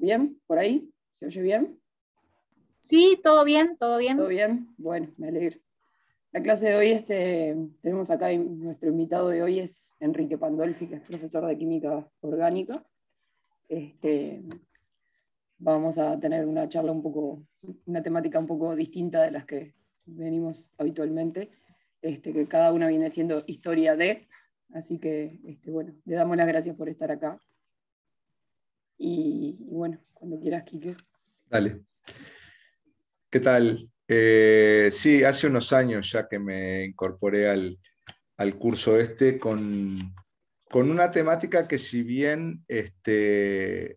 ¿Bien? ¿Por ahí? ¿Se oye bien? Sí, todo bien, todo bien. Todo bien, bueno, me alegro. La clase de hoy, este, tenemos acá nuestro invitado de hoy es Enrique Pandolfi, que es profesor de química orgánica. Este, vamos a tener una charla un poco, una temática un poco distinta de las que venimos habitualmente, este, que cada una viene siendo historia de, así que este, bueno, le damos las gracias por estar acá y, bueno, cuando quieras, Quique. Dale. ¿Qué tal? Eh, sí, hace unos años ya que me incorporé al, curso este con, con, una temática que si bien este,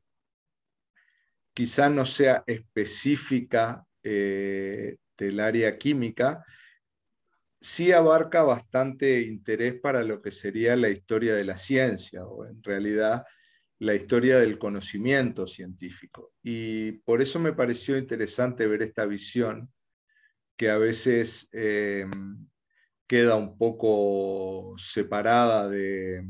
quizá no sea específica eh, del área química, sí abarca bastante interés para lo que sería la historia de la ciencia, o en realidad la historia del conocimiento científico. Y por eso me pareció interesante ver esta visión que a veces eh, queda un poco separada de,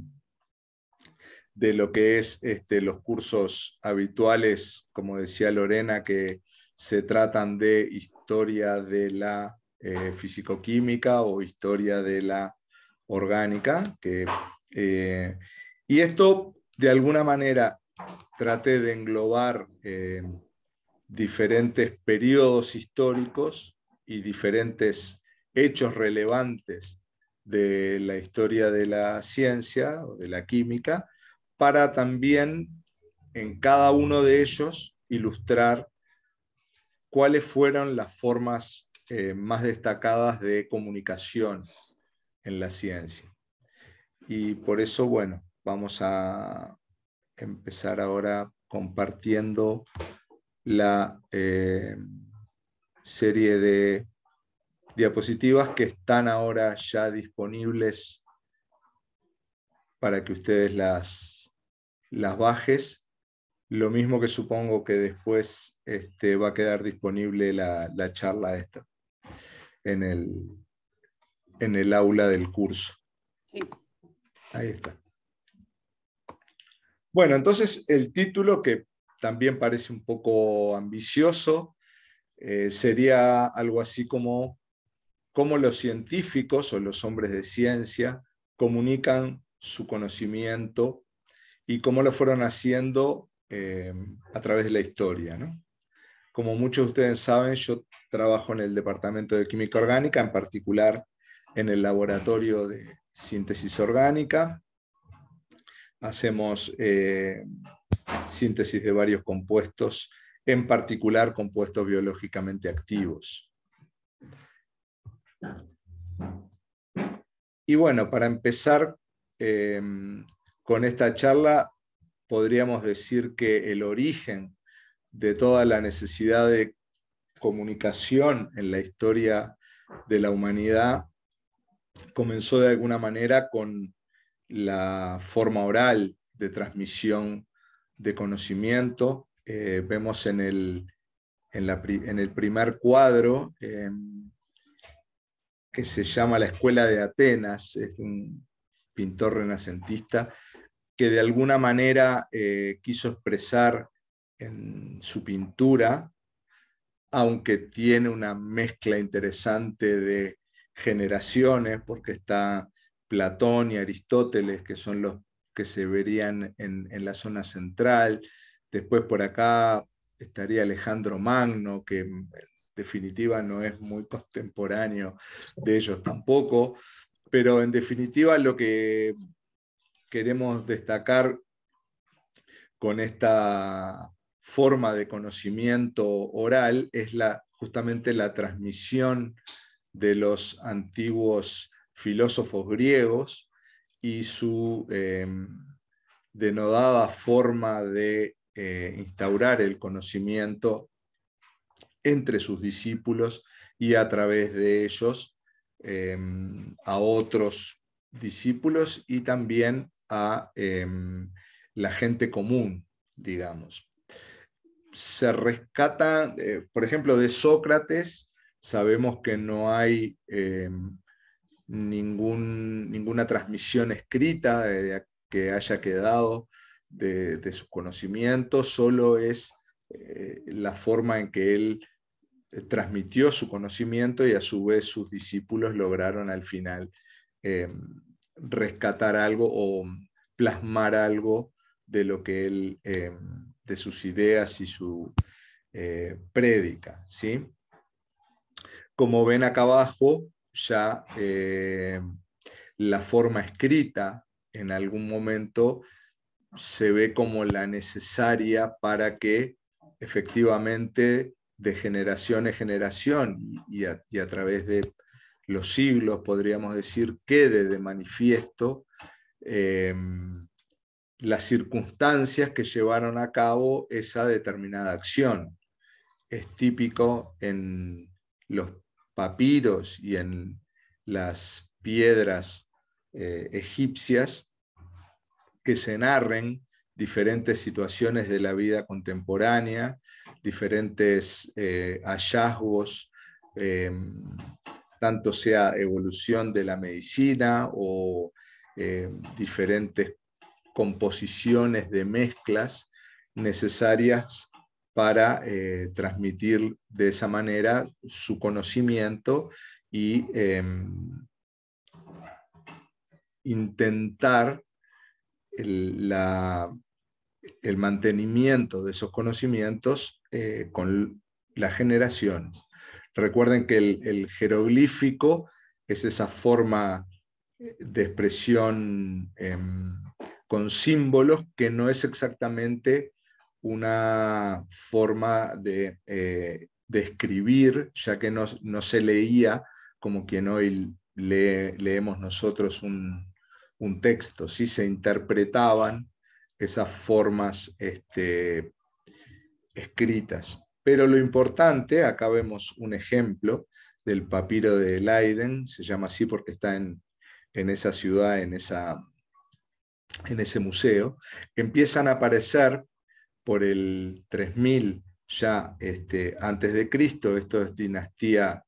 de lo que es este, los cursos habituales, como decía Lorena, que se tratan de historia de la físicoquímica eh, fisicoquímica o historia de la orgánica. Que, eh, y esto de alguna manera traté de englobar eh, diferentes periodos históricos y diferentes hechos relevantes de la historia de la ciencia o de la química para también en cada uno de ellos ilustrar cuáles fueron las formas eh, más destacadas de comunicación en la ciencia. Y por eso, bueno, Vamos a empezar ahora compartiendo la eh, serie de diapositivas que están ahora ya disponibles para que ustedes las, las bajes. Lo mismo que supongo que después este, va a quedar disponible la, charla esta en el, en el aula del curso. Ahí está. Bueno, entonces el título, que también parece un poco ambicioso, eh, sería algo así como cómo los científicos o los hombres de ciencia comunican su conocimiento y cómo lo fueron haciendo eh, a través de la historia. Como muchos de ustedes saben, yo trabajo en el Departamento de Química Orgánica, en particular en el Laboratorio de Síntesis Orgánica, hacemos eh, síntesis de varios compuestos, en particular compuestos biológicamente activos. Y bueno, para empezar em, con esta charla, podríamos decir que el origen de toda la necesidad de comunicación en la historia de la humanidad comenzó de alguna manera con la forma oral de transmisión de conocimiento. Eh, vemos en el, en, el, primer cuadro eh, que se llama La Escuela de Atenas, es un pintor renacentista que de alguna manera eh, quiso expresar en su pintura, aunque tiene una mezcla interesante de generaciones, porque está Platón y Aristóteles, que son los que se verían en, la zona central. Después por acá estaría Alejandro Magno, que en definitiva no es muy contemporáneo de ellos tampoco, pero en definitiva lo que queremos destacar con esta forma de conocimiento oral es la, justamente la transmisión de los antiguos filósofos griegos y su eh, denodada forma de eh, instaurar el conocimiento entre sus discípulos y a través de ellos em, a otros discípulos y también a em, la gente común, digamos. Se rescata, eh, por ejemplo, de Sócrates, sabemos que no hay em, ninguna transmisión escrita eh, que haya quedado de, su sus conocimientos, solo es eh, la forma en que él eh, transmitió su conocimiento y a su vez sus discípulos lograron al final rescatar algo o plasmar algo de lo que él, de sus ideas y su predica. prédica. ¿sí? Como ven acá abajo, ya eh, la forma escrita en algún momento se ve como la necesaria para que efectivamente de generación en generación y a, través de los siglos, podríamos decir, quede de manifiesto eh, las circunstancias que llevaron a cabo esa determinada acción. Es típico en los papiros y en las piedras eh, egipcias que se narren diferentes situaciones de la vida contemporánea, diferentes eh, hallazgos, em, tanto sea evolución de la medicina o em, diferentes composiciones de mezclas necesarias para eh, transmitir de esa manera su conocimiento y em, intentar el, mantenimiento de esos conocimientos eh, con las generaciones. Recuerden que el, el, jeroglífico es esa forma eh, de expresión em, con símbolos que no es exactamente una forma eh, de escribir, ya que no, se leía como quien hoy leemos nosotros un, texto, sí se interpretaban esas formas este, escritas. Pero lo importante, acá vemos un ejemplo del papiro de Leiden, se llama así porque está en, esa ciudad, en, esa, en ese museo, empiezan a aparecer por el 3000 ya este, antes de Cristo, esto es dinastía,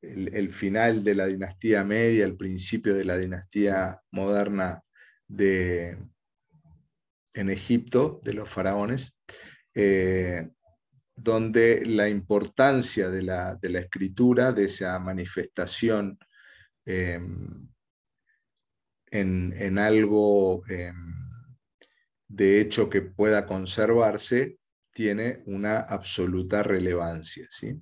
el, final de la dinastía media, el principio de la dinastía moderna de, en Egipto, de los faraones, eh, donde la importancia de la, escritura, de esa manifestación em, en, en, algo... Em, de hecho que pueda conservarse tiene una absoluta relevancia. ¿sí?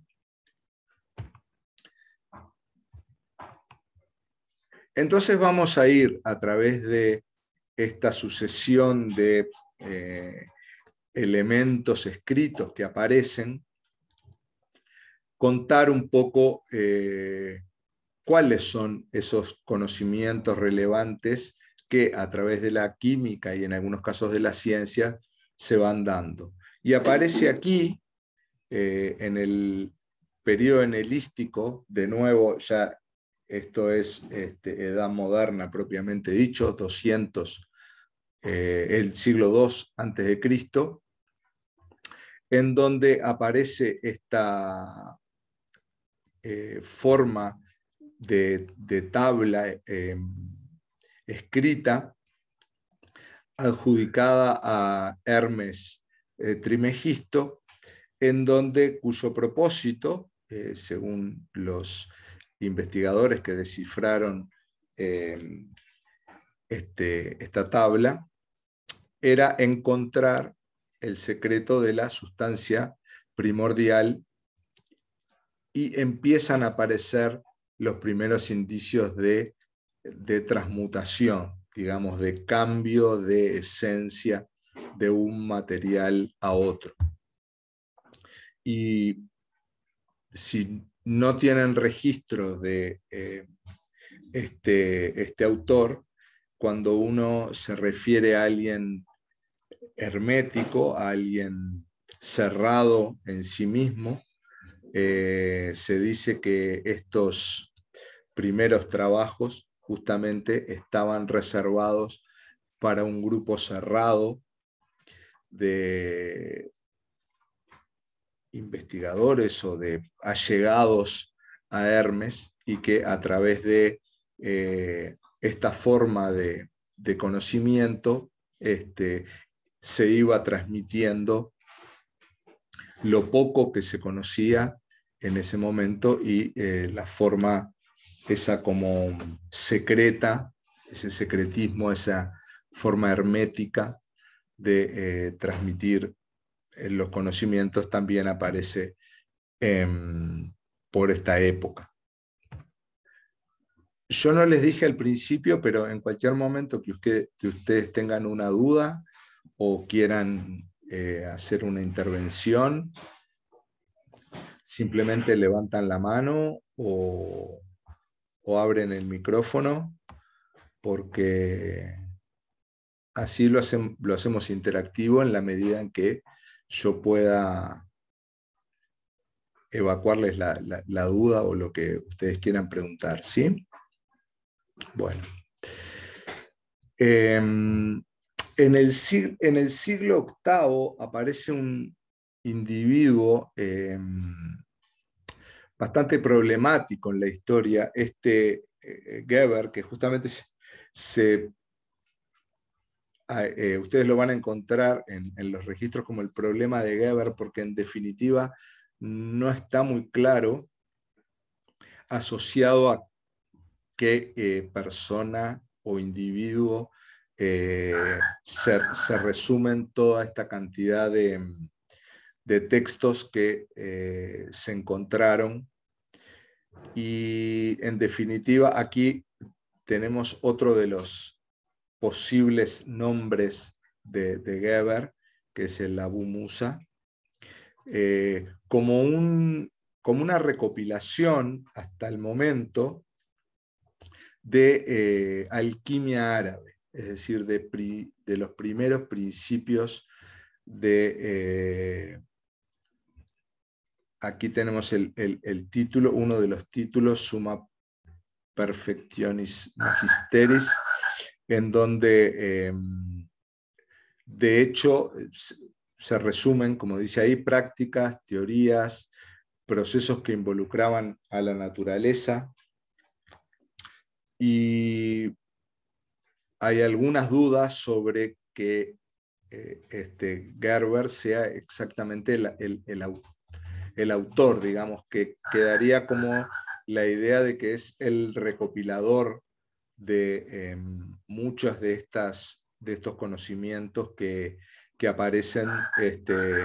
Entonces vamos a ir a través de esta sucesión de eh, elementos escritos que aparecen, contar un poco eh, cuáles son esos conocimientos relevantes que a través de la química y en algunos casos de la ciencia se van dando. Y aparece aquí, eh, en el periodo enelístico, de nuevo ya esto es este, edad moderna propiamente dicho, 200, eh, el siglo II antes de Cristo, en donde aparece esta eh, forma de, tabla em, escrita adjudicada a Hermes eh, Trimegisto, en donde cuyo propósito, eh, según los investigadores que descifraron eh, este, esta tabla, era encontrar el secreto de la sustancia primordial y empiezan a aparecer los primeros indicios de de transmutación, digamos, de cambio de esencia de un material a otro. Y si no tienen registro de eh, este, este, autor, cuando uno se refiere a alguien hermético, a alguien cerrado en sí mismo, eh, se dice que estos primeros trabajos justamente estaban reservados para un grupo cerrado de investigadores o de allegados a Hermes y que a través de eh, esta forma de, conocimiento este, se iba transmitiendo lo poco que se conocía en ese momento y eh, la forma esa como secreta, ese secretismo, esa forma hermética de eh, transmitir eh, los conocimientos también aparece em, por esta época. Yo no les dije al principio, pero en cualquier momento que, que ustedes tengan una duda o quieran eh, hacer una intervención, simplemente levantan la mano o, o abren el micrófono porque así lo, hacemos interactivo en la medida en que yo pueda evacuarles la, duda o lo que ustedes quieran preguntar, ¿sí? Bueno. Em, en, el, en, el, siglo VIII aparece un individuo em, bastante problemático en la historia, este eh, Geber, que justamente ah, eh, ustedes lo van a encontrar en, los registros como el problema de Geber, porque en definitiva no está muy claro asociado a qué eh, persona o individuo se, se, resumen toda esta cantidad de, mm, de textos que eh, se encontraron. Y en definitiva, aquí tenemos otro de los posibles nombres de, Geber, que es el Abu Musa, eh, como, un, como una recopilación hasta el momento de eh, alquimia árabe, es decir, de, los primeros principios de, aquí tenemos el, título, uno de los títulos, Suma Perfectionis Magisteris, en donde em, de hecho se resumen, como dice ahí, prácticas, teorías, procesos que involucraban a la naturaleza. Y hay algunas dudas sobre que eh, este, Gerber sea exactamente el autor el autor, digamos, que quedaría como la idea de que es el recopilador de em, muchos de, de estos conocimientos que, aparecen este,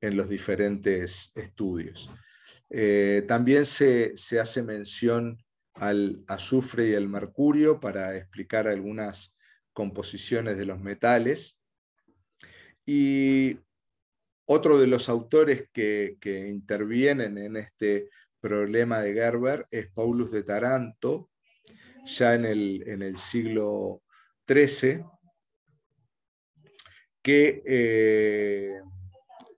en los diferentes estudios. Eh, también se, se, hace mención al azufre y al mercurio para explicar algunas composiciones de los metales. Y otro de los autores que, intervienen en este problema de Gerber es Paulus de Taranto, ya en el, siglo XIII, que eh,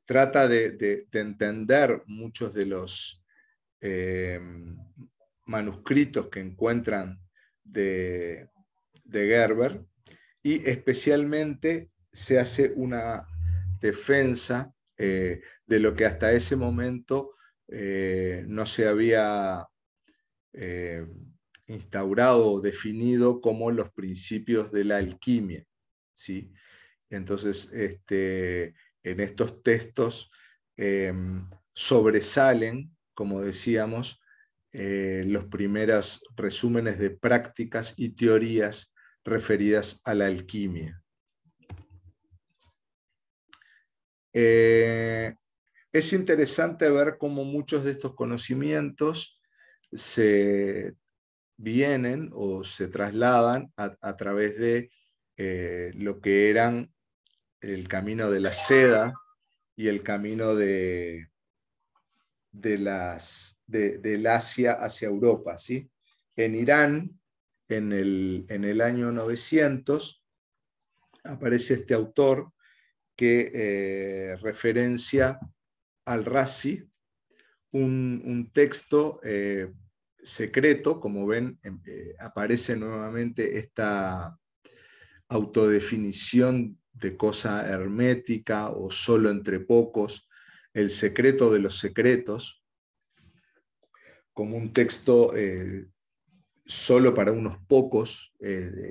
trata de, entender muchos de los eh, manuscritos que encuentran de, de Gerber y especialmente se hace una defensa eh, de lo que hasta ese momento eh, no se había eh, instaurado o definido como los principios de la alquimia. ¿sí? Entonces, este, en estos textos em, sobresalen, como decíamos, los primeros resúmenes de prácticas y teorías referidas a la alquimia. Eh, es interesante ver cómo muchos de estos conocimientos se vienen o se trasladan a, través de eh, lo que eran el camino de la seda y el camino de, de las, del Asia hacia Europa. ¿sí? En Irán, en el, en el año 900, aparece este autor que eh, referencia al Razi, un, un texto eh, secreto, como ven, em, eh, aparece nuevamente esta autodefinición de cosa hermética o solo entre pocos, el secreto de los secretos, como un texto solo para unos pocos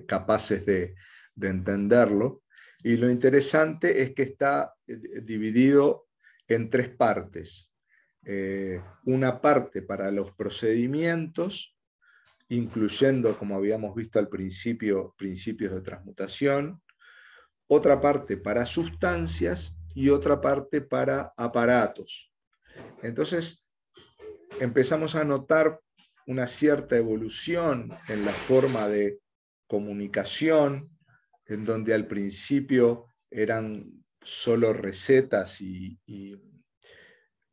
capaces de, de entenderlo y lo interesante es que está eh, dividido en tres partes. Eh, una parte para los procedimientos, incluyendo, como habíamos visto al principio, principios de transmutación, otra parte para sustancias y otra parte para aparatos. Entonces, empezamos a notar una cierta evolución en la forma de comunicación en donde al principio eran solo recetas y,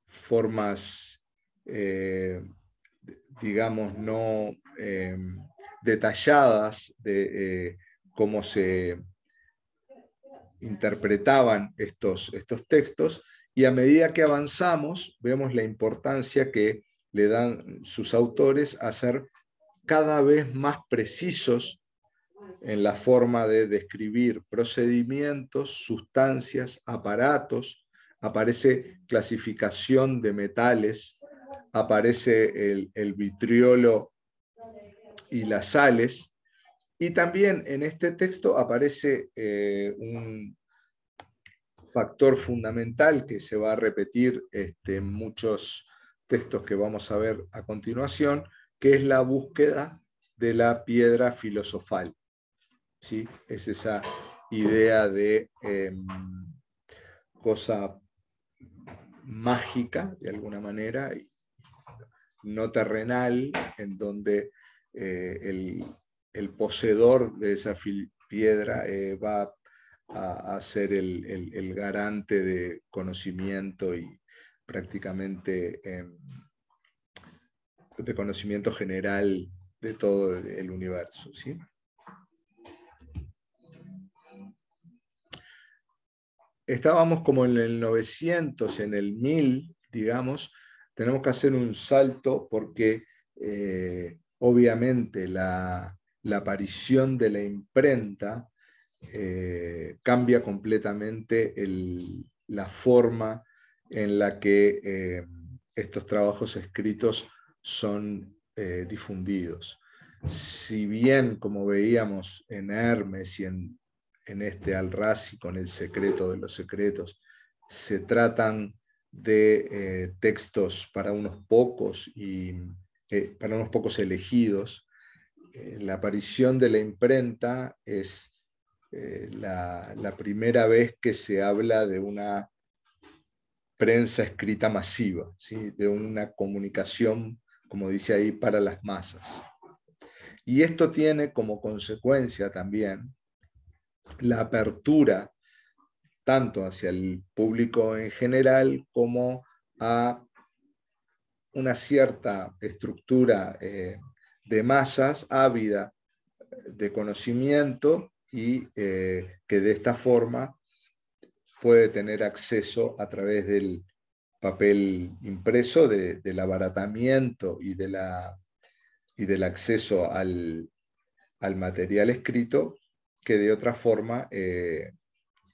formas, eh, digamos, no eh, detalladas de eh, cómo se interpretaban estos, estos textos, y a medida que avanzamos, vemos la importancia que le dan sus autores a ser cada vez más precisos en la forma de describir procedimientos, sustancias, aparatos, aparece clasificación de metales, aparece el, vitriolo y las sales, y también en este texto aparece eh, un factor fundamental que se va a repetir este, en muchos textos que vamos a ver a continuación, que es la búsqueda de la piedra filosofal. ¿sí? Es esa idea de em, cosa mágica, de alguna manera, no terrenal, en donde eh, el, poseedor de esa piedra eh, va a, ser el, el, garante de conocimiento y prácticamente em, de conocimiento general de todo el universo. ¿sí? estábamos como en el 900, en el 1000, digamos, tenemos que hacer un salto porque eh, obviamente la, aparición de la imprenta eh, cambia completamente la forma en la que eh, estos trabajos escritos son difundidos. Si bien, como veíamos en Hermes y en en este Al-Razi con el secreto de los secretos. Se tratan de eh, textos para unos pocos y eh, para unos pocos elegidos. Eh, la aparición de la imprenta es la, primera vez que se habla de una prensa escrita masiva, de una comunicación, como dice ahí, para las masas. Y esto tiene como consecuencia también la apertura tanto hacia el público en general como a una cierta estructura eh, de masas ávida de conocimiento y eh, que de esta forma puede tener acceso a través del papel impreso, del abaratamiento y, del acceso al material escrito que de otra forma eh,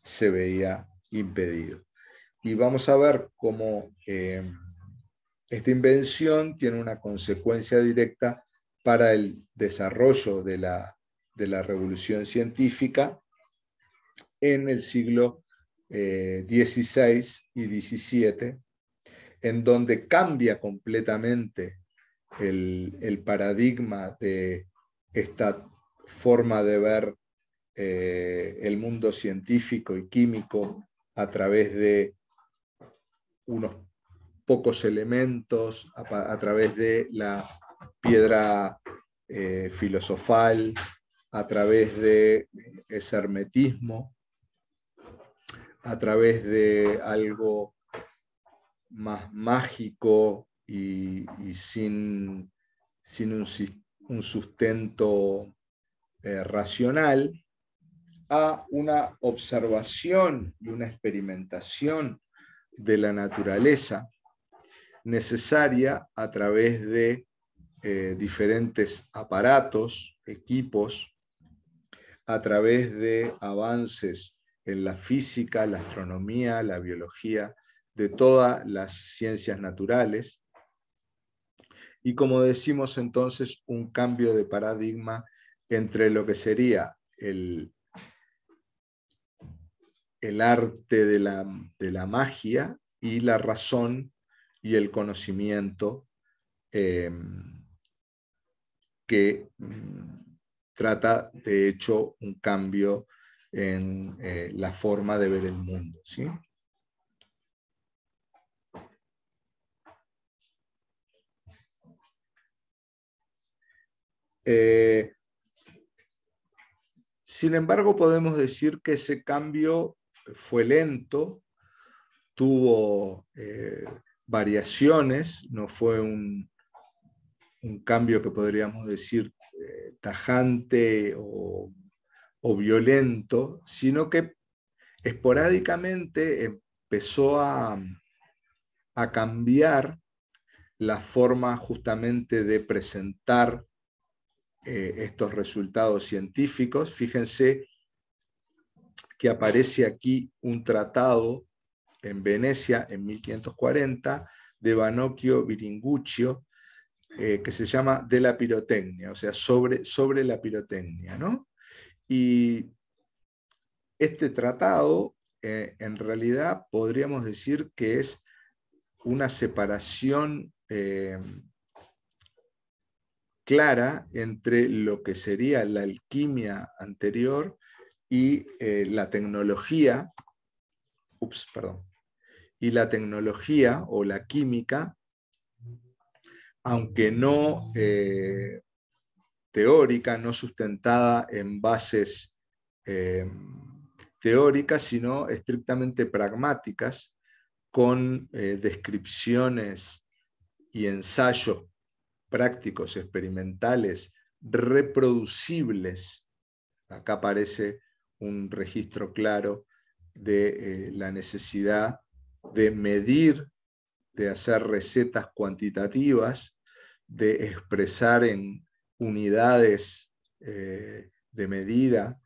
se veía impedido. Y vamos a ver cómo eh, esta invención tiene una consecuencia directa para el desarrollo de la, revolución científica en el siglo XVI eh, y XVII, en donde cambia completamente el, el, paradigma de esta forma de ver eh, el mundo científico y químico a través de unos pocos elementos, a, través de la piedra eh, filosofal, a través de ese hermetismo, a través de algo más mágico y, sin, un, sustento eh, racional, a una observación y una experimentación de la naturaleza necesaria a través de eh, diferentes aparatos, equipos, a través de avances en la física, la astronomía, la biología, de todas las ciencias naturales. Y como decimos entonces, un cambio de paradigma entre lo que sería el el arte de la, magia y la razón y el conocimiento eh, que mm, trata de hecho un cambio en eh, la forma de ver el mundo. Eh, sin embargo, podemos decir que ese cambio fue lento, tuvo eh, variaciones, no fue un, cambio que podríamos decir eh, tajante o, violento, sino que esporádicamente empezó a, cambiar la forma justamente de presentar eh, estos resultados científicos. Fíjense que aparece aquí un tratado en Venecia en 1540 de banocchio Viringuccio eh, que se llama De la pirotecnia, o sea, sobre, sobre la pirotecnia. Y este tratado, eh, en realidad, podríamos decir que es una separación eh, clara entre lo que sería la alquimia anterior y eh, la tecnología, ups, perdón, y la tecnología o la química, aunque no eh, teórica, no sustentada en bases eh, teóricas, sino estrictamente pragmáticas, con descripciones y ensayos prácticos, experimentales, reproducibles. Acá aparece un registro claro de eh, la necesidad de medir, de hacer recetas cuantitativas, de expresar en unidades eh, de medida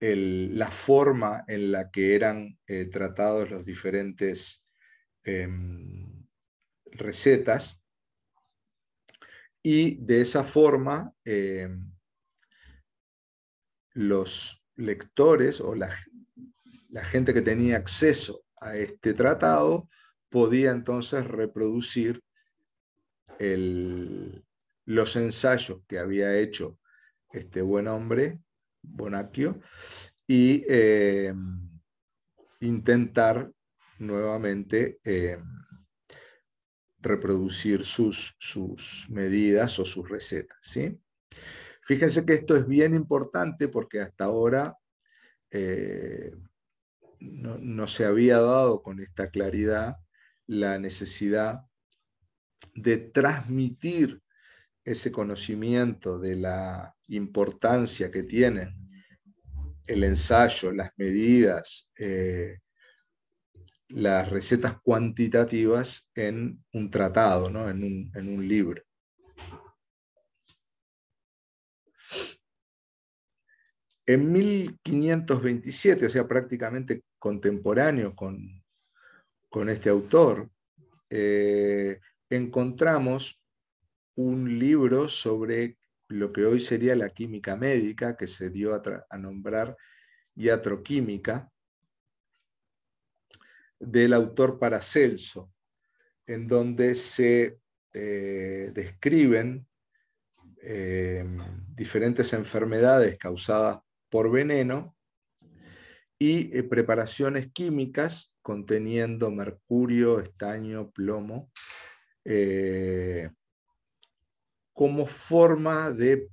la forma en la que eran eh, tratados los diferentes em, recetas y de esa forma em, los lectores o la, gente que tenía acceso a este tratado podía entonces reproducir los ensayos que había hecho este buen hombre, Bonacchio, y eh, intentar nuevamente eh, reproducir sus, medidas o sus recetas. Fíjense que esto es bien importante porque hasta ahora eh, no, se había dado con esta claridad la necesidad de transmitir ese conocimiento de la importancia que tienen el ensayo, las medidas, eh, las recetas cuantitativas en un tratado, ¿no? en un libro. En 1527, o sea, prácticamente contemporáneo con, este autor, eh, encontramos un libro sobre lo que hoy sería la química médica, que se dio a, nombrar iatroquímica, del autor Paracelso, en donde se eh, describen eh, diferentes enfermedades causadas por veneno y eh, preparaciones químicas conteniendo mercurio, estaño, plomo, eh, como forma de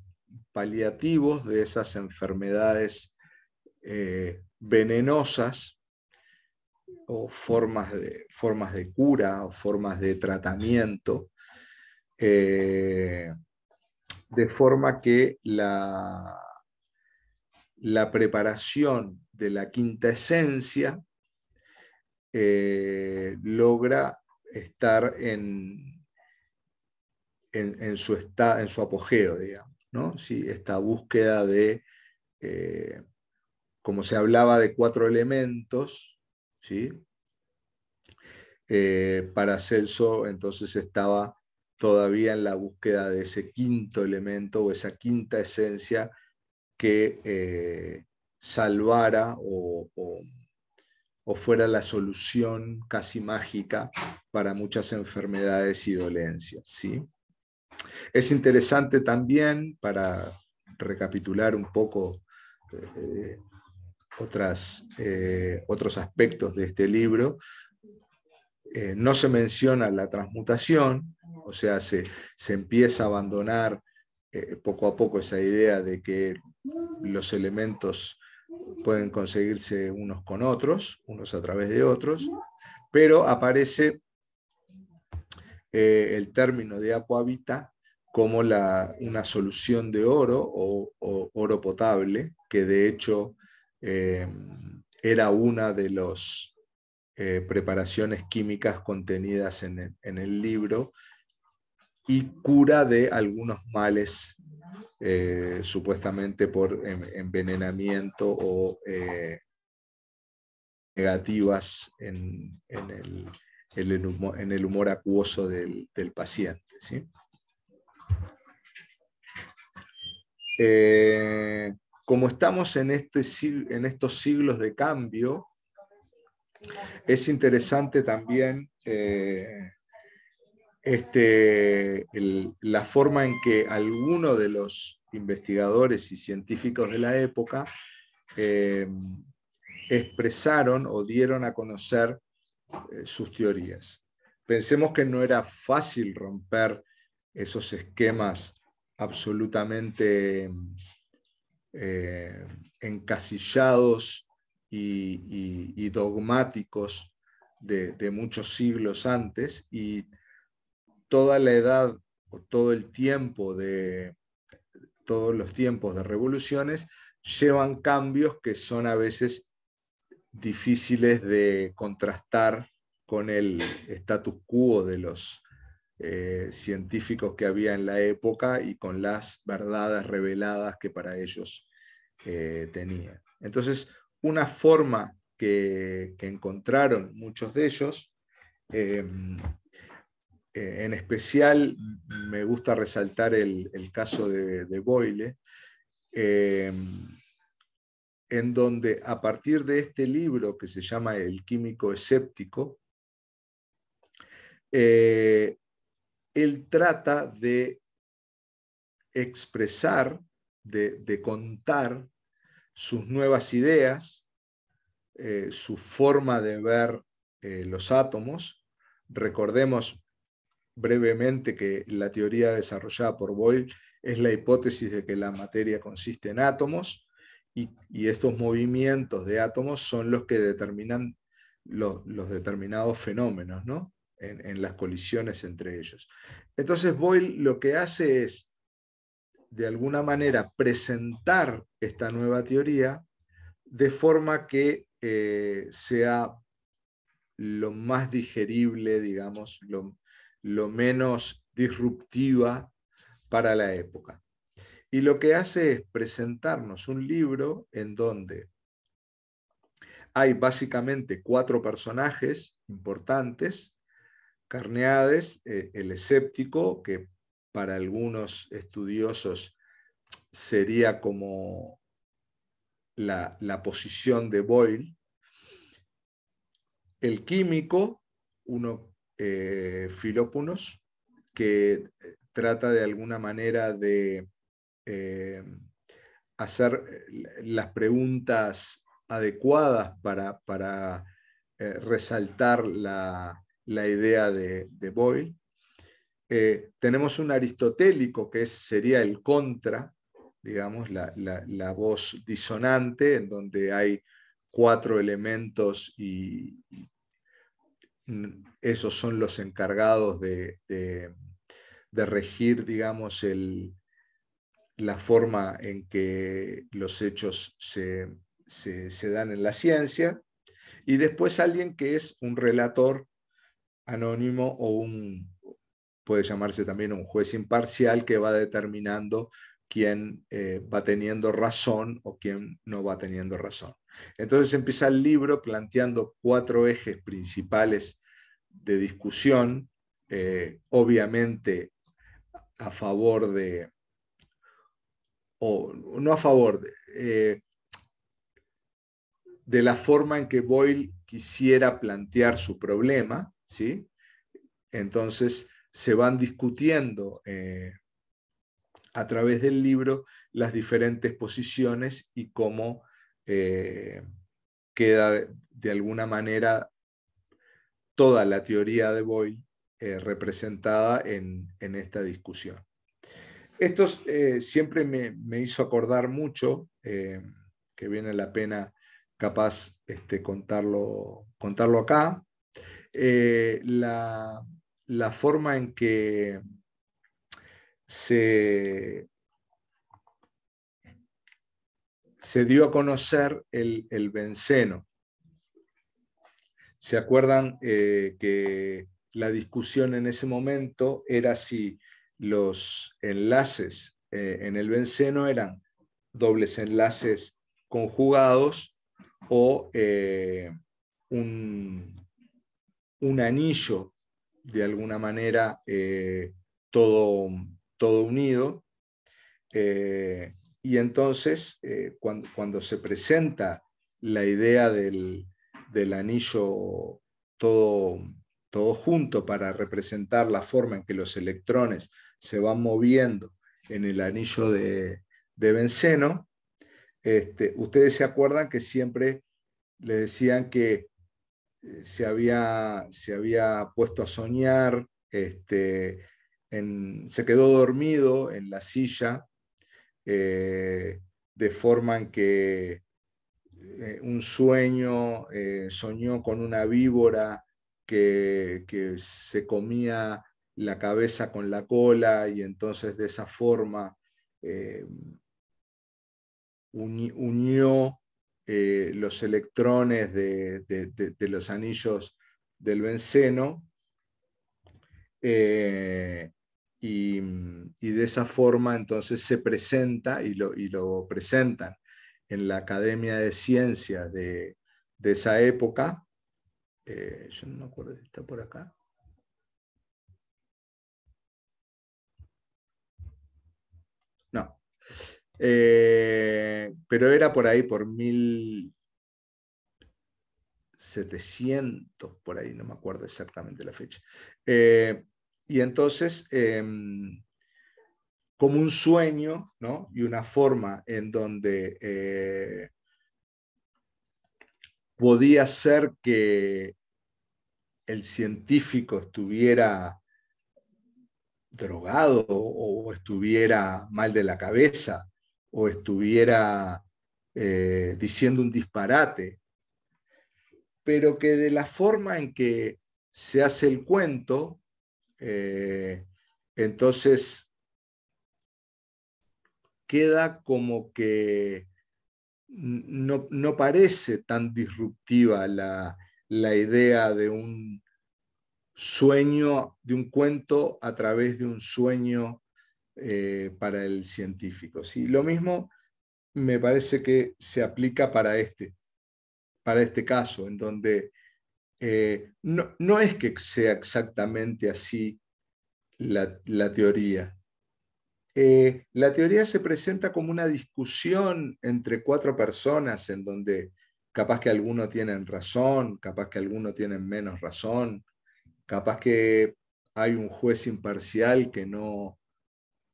paliativos de esas enfermedades eh, venenosas o formas de, formas de, cura o formas de tratamiento, de forma que la, la preparación de la quinta esencia eh, logra estar en, en, su apogeo, digamos, ¿no? esta búsqueda de, eh, como se hablaba de cuatro elementos, ¿sí? Eh, Paracelso entonces estaba todavía en la búsqueda de ese quinto elemento o esa quinta esencia que eh, salvara o, fuera la solución casi mágica para muchas enfermedades y dolencias. ¿sí? Es interesante también, para recapitular un poco eh, otras, eh, otros aspectos de este libro, no se menciona la transmutación, o sea, se, se empieza a abandonar eh, poco a poco esa idea de que los elementos pueden conseguirse unos con otros, unos a través de otros, pero aparece eh, el término de aquavita como una solución de oro o, oro potable, que de hecho eh, era una de las preparaciones químicas contenidas en el libro y cura de algunos males eh, supuestamente por envenenamiento o eh, negativas en, el, humor, acuoso del, paciente. ¿sí? Eh, como estamos en, este, en estos siglos de cambio, es interesante también este, la forma en que algunos de los investigadores y científicos de la época eh, expresaron o dieron a conocer eh, sus teorías. Pensemos que no era fácil romper esos esquemas absolutamente eh, encasillados y, dogmáticos de, de muchos siglos antes y toda la edad o todo el tiempo de todos los tiempos de revoluciones llevan cambios que son a veces difíciles de contrastar con el status quo de los eh, científicos que había en la época y con las verdades reveladas que para ellos eh, tenían. Entonces, una forma que, encontraron muchos de ellos eh, eh, en especial me gusta resaltar el, caso de, Boyle, eh, en donde a partir de este libro que se llama El químico escéptico, eh, él trata de expresar, de, contar sus nuevas ideas, su forma de ver los átomos. Recordemos, brevemente que la teoría desarrollada por Boyle es la hipótesis de que la materia consiste en átomos y, estos movimientos de átomos son los que determinan los, determinados fenómenos, ¿no? En, las colisiones entre ellos. Entonces Boyle lo que hace es, de alguna manera, presentar esta nueva teoría de forma que eh, sea lo más digerible, digamos, lo, lo menos disruptiva para la época. Y lo que hace es presentarnos un libro en donde hay básicamente cuatro personajes importantes. Carneades, eh, el escéptico, que para algunos estudiosos sería como la, la posición de Boyle. El químico, uno eh, que eh, trata de alguna manera de eh, hacer eh, las preguntas adecuadas para, resaltar la, idea de, Boyle. tenemos un aristotélico que sería el contra, digamos, la, voz disonante, en donde hay cuatro elementos y esos son los encargados de, regir, digamos, la forma en que los hechos se, dan en la ciencia, y después alguien que es un relator anónimo o un, puede llamarse también un juez imparcial que va determinando quién eh, va teniendo razón o quién no va teniendo razón. Entonces empieza el libro planteando cuatro ejes principales de discusión, eh, obviamente a favor de, o no a favor, de, eh, de la forma en que Boyle quisiera plantear su problema, ¿sí? Entonces se van discutiendo eh, a través del libro las diferentes posiciones y cómo eh, queda de alguna manera toda la teoría de Boy eh, representada en, esta discusión. Esto eh, siempre me, hizo acordar mucho, que viene la pena capaz este, contarlo, contarlo acá, la, la forma en que se se dio a conocer el, el benceno. ¿Se acuerdan eh, que la discusión en ese momento era si los enlaces eh, en el benceno eran dobles enlaces conjugados o eh, un, anillo de alguna manera todo, todo unido? Y entonces, eh, cuando, se presenta la idea del, anillo todo, todo junto para representar la forma en que los electrones se van moviendo en el anillo de, de benceno, este, ustedes se acuerdan que siempre le decían que eh, se había, se había puesto a soñar, este, se quedó dormido en la silla eh, de forma en que eh, un sueño eh, soñó con una víbora que, se comía la cabeza con la cola y entonces de esa forma unió los electrones de, de, los anillos del benceno Mm, y, de esa forma entonces se presenta y lo, presentan en la Academia de Ciencias de, esa época. Eh, yo no me acuerdo si está por acá. No. Eh, pero era por ahí, por 1700, por ahí, no me acuerdo exactamente la fecha. Eh, y entonces, em, como un sueño, Y una forma en donde eh, podía ser que el científico estuviera drogado o, estuviera mal de la cabeza o estuviera eh, diciendo un disparate, pero que de la forma en que se hace el cuento eh, entonces, queda como que no, parece tan disruptiva la, idea de un sueño, de un cuento a través de un sueño eh, para el científico. ¿sí? Lo mismo me parece que se aplica para este, para este caso, en donde eh, no, no, es que sea exactamente así la, teoría. Eh, la teoría se presenta como una discusión entre cuatro personas en donde capaz que algunos tienen razón, capaz que algunos tienen menos razón, capaz que hay un juez imparcial que no,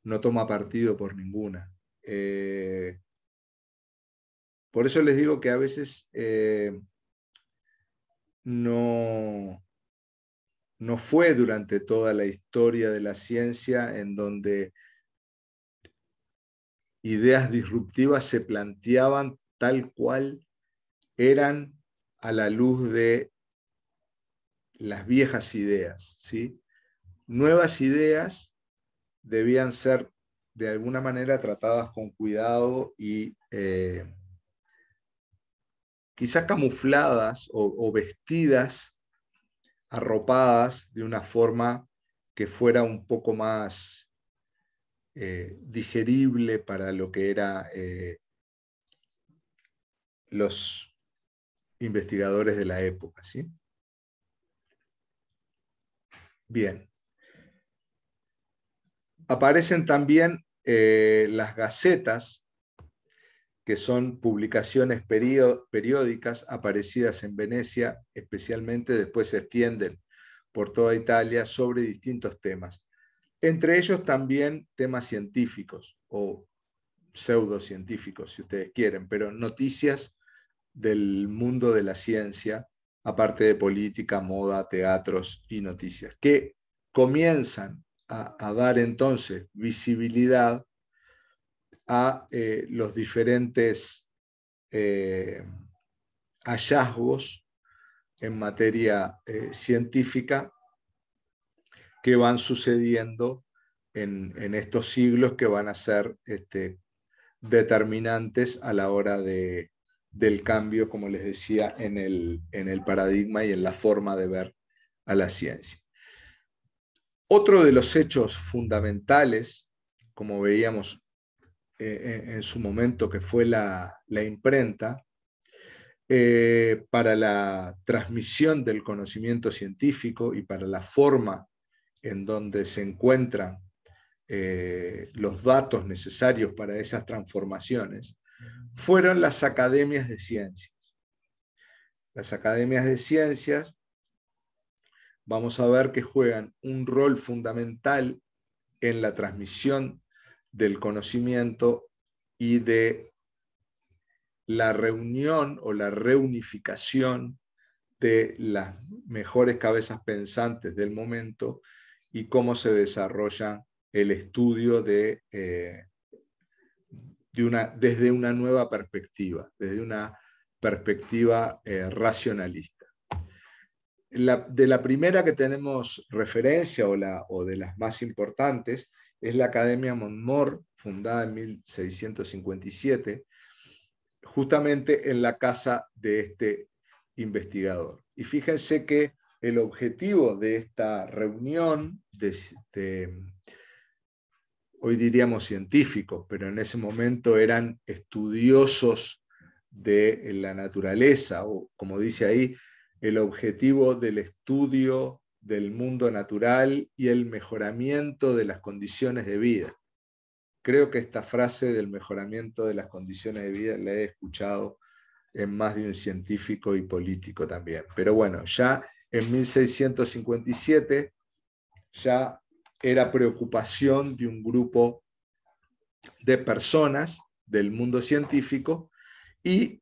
no toma partido por ninguna. Eh, por eso les digo que a veces no, no fue durante toda la historia de la ciencia en donde ideas disruptivas se planteaban tal cual eran a la luz de las viejas ideas. ¿sí? Nuevas ideas debían ser de alguna manera tratadas con cuidado y eh, quizás camufladas o, vestidas, arropadas de una forma que fuera un poco más eh, digerible para lo que eran eh, los investigadores de la época. ¿sí? Bien. Aparecen también eh, las gacetas que son publicaciones periódicas aparecidas en Venecia, especialmente después se extienden por toda Italia sobre distintos temas. Entre ellos también temas científicos o pseudocientíficos, si ustedes quieren, pero noticias del mundo de la ciencia, aparte de política, moda, teatros y noticias, que comienzan a, a dar entonces visibilidad a eh, los diferentes eh, hallazgos en materia eh, científica que van sucediendo en, estos siglos que van a ser este, determinantes a la hora de, del cambio, como les decía, en el, en el paradigma y en la forma de ver a la ciencia. Otro de los hechos fundamentales, como veíamos eh, en, su momento, que fue la, imprenta, eh, para la transmisión del conocimiento científico y para la forma en donde se encuentran eh, los datos necesarios para esas transformaciones, fueron las academias de ciencias. Las academias de ciencias, vamos a ver que juegan un rol fundamental en la transmisión del conocimiento y de la reunión o la reunificación de las mejores cabezas pensantes del momento y cómo se desarrolla el estudio eh, desde una nueva perspectiva, desde una perspectiva eh, racionalista. de la primera que tenemos referencia o, la, o de las más importantes es la Academia Montmore, fundada en 1657, justamente en la casa de este investigador. Y fíjense que el objetivo de esta reunión, hoy diríamos científicos, pero en ese momento eran estudiosos de la naturaleza, o como dice ahí, el objetivo del estudio del mundo natural y el mejoramiento de las condiciones de vida. Creo que esta frase del mejoramiento de las condiciones de vida la he escuchado en más de un científico y político también. Pero bueno, ya en 1657 ya era preocupación de un grupo de personas del mundo científico y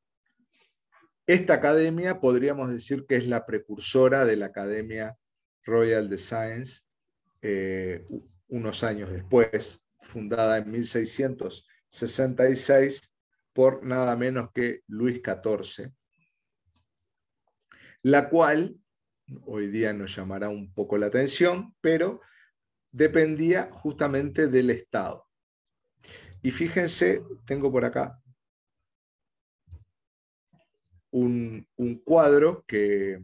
esta academia podríamos decir que es la precursora de la academia Royal Designs, eh, unos años después, fundada en 1666 por nada menos que Luis XIV, la cual hoy día nos llamará un poco la atención, pero dependía justamente del Estado. Y fíjense, tengo por acá un cuadro que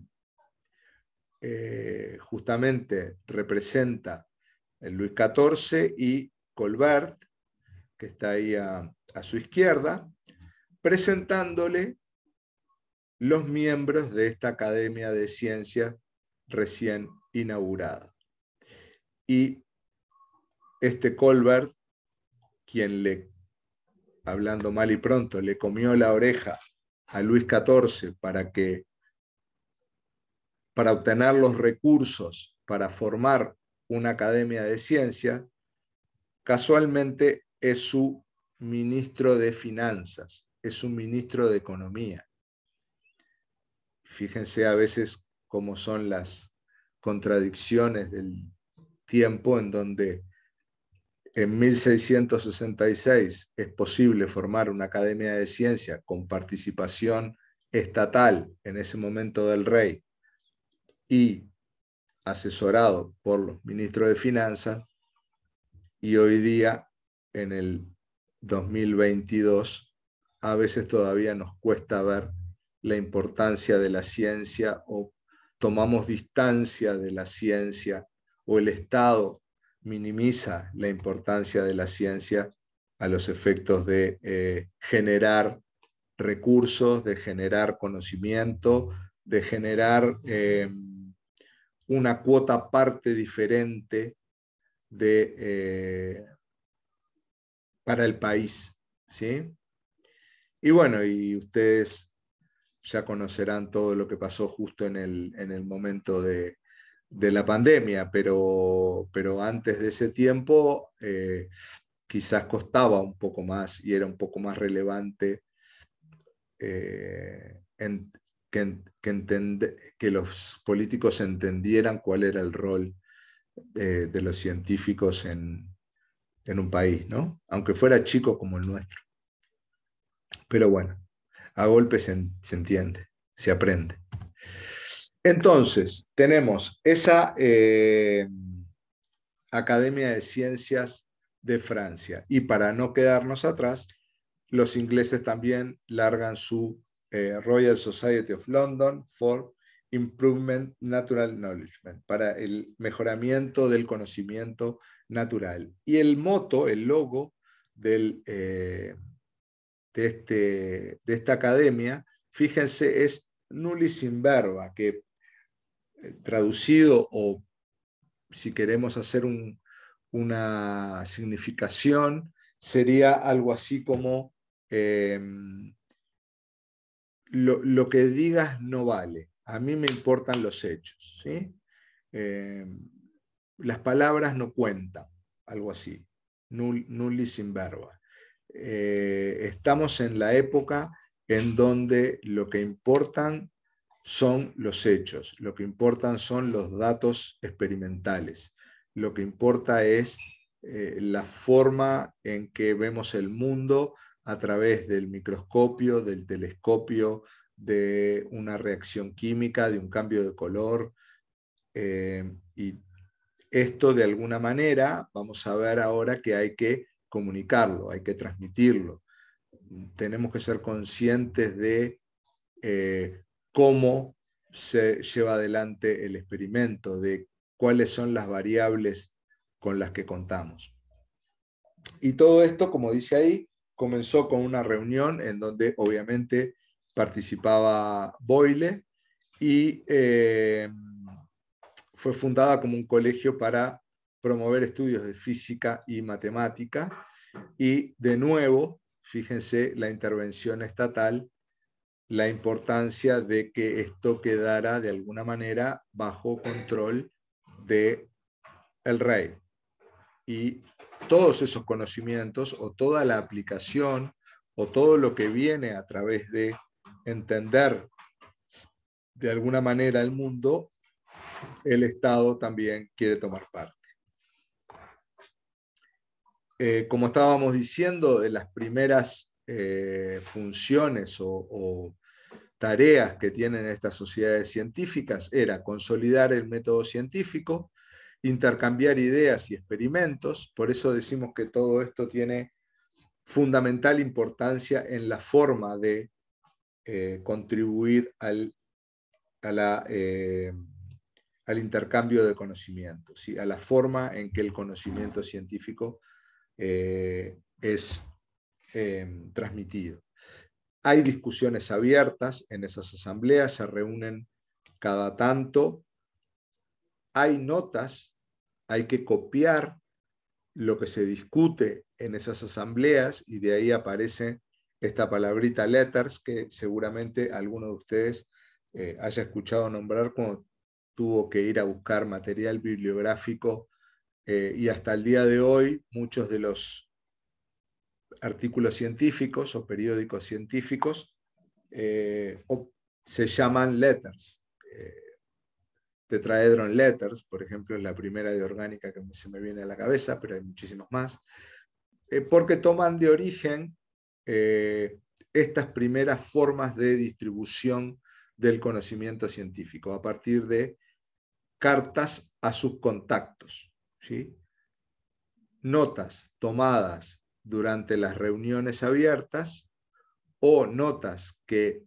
eh, justamente representa Luis XIV y Colbert, que está ahí a su izquierda, presentándole los miembros de esta Academia de Ciencias recién inaugurada. Y este Colbert, quien le, hablando mal y pronto, le comió la oreja a Luis XIV para que para obtener los recursos para formar una academia de ciencia, casualmente es su ministro de finanzas, es su ministro de economía. Fíjense a veces cómo son las contradicciones del tiempo en donde en 1666 es posible formar una academia de ciencia con participación estatal en ese momento del rey y asesorado por los ministros de Finanzas y hoy día en el 2022 a veces todavía nos cuesta ver la importancia de la ciencia o tomamos distancia de la ciencia o el Estado minimiza la importancia de la ciencia a los efectos de eh, generar recursos, de generar conocimiento, de generar eh, una cuota parte diferente de, eh, para el país. ¿sí? Y bueno, y ustedes ya conocerán todo lo que pasó justo en el, en el momento de, de, la pandemia, pero, pero, antes de ese tiempo eh, quizás costaba un poco más y era un poco más relevante eh, en, que, los políticos entendieran cuál era el rol de, los científicos en, un país, ¿no? Aunque fuera chico como el nuestro. Pero bueno, a golpes se, entiende, se aprende. Entonces, tenemos esa eh, Academia de Ciencias de Francia. Y para no quedarnos atrás, los ingleses también largan su eh, Royal Society of London for Improvement Natural Knowledge, para el mejoramiento del conocimiento natural. Y el moto, el logo del, eh, de, este, de esta academia, fíjense, es Nulli in verba, que eh, traducido o si queremos hacer una significación, sería algo así como em, lo, que digas no vale. A mí me importan los hechos. ¿sí? Eh, las palabras no cuentan, algo así. Null nulli sin verba. Eh, estamos en la época en donde lo que importan son los hechos, lo que importan son los datos experimentales, lo que importa es eh, la forma en que vemos el mundo, a través del microscopio, del telescopio, de una reacción química, de un cambio de color. Eh, y esto de alguna manera vamos a ver ahora que hay que comunicarlo, hay que transmitirlo. Tenemos que ser conscientes de eh, cómo se lleva adelante el experimento, de cuáles son las variables con las que contamos. Y todo esto, como dice ahí, comenzó con una reunión en donde obviamente participaba Boyle y eh, fue fundada como un colegio para promover estudios de física y matemática. Y de nuevo, fíjense la intervención estatal, la importancia de que esto quedara de alguna manera bajo control del el rey y todos esos conocimientos o toda la aplicación o todo lo que viene a través de entender de alguna manera el mundo, el Estado también quiere tomar parte. Eh, como estábamos diciendo, de las primeras eh, funciones o tareas que tienen estas sociedades científicas era consolidar el método científico, intercambiar ideas y experimentos, por eso decimos que todo esto tiene fundamental importancia en la forma de eh, contribuir al, eh, al, intercambio de conocimientos, ¿sí? a la forma en que el conocimiento científico eh, es em, transmitido. Hay discusiones abiertas en esas asambleas, se reúnen cada tanto. Hay notas hay que copiar lo que se discute en esas asambleas y de ahí aparece esta palabrita letters que seguramente alguno de ustedes eh, haya escuchado nombrar cuando tuvo que ir a buscar material bibliográfico eh, y hasta el día de hoy muchos de los artículos científicos o periódicos científicos eh, se llaman letters te Letters, por ejemplo, es la primera de orgánica que se me viene a la cabeza, pero hay muchísimos más, eh, porque toman de origen eh, estas primeras formas de distribución del conocimiento científico a partir de cartas a sus contactos, ¿sí? notas tomadas durante las reuniones abiertas o notas que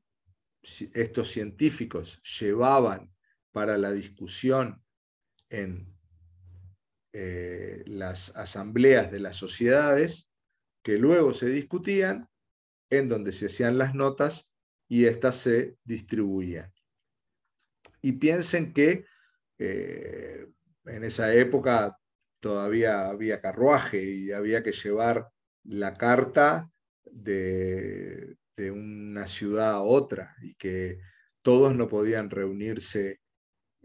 estos científicos llevaban para la discusión en eh, las asambleas de las sociedades, que luego se discutían, en donde se hacían las notas y éstas se distribuían. Y piensen que eh, en esa época todavía había carruaje y había que llevar la carta de, de una ciudad a otra y que todos no podían reunirse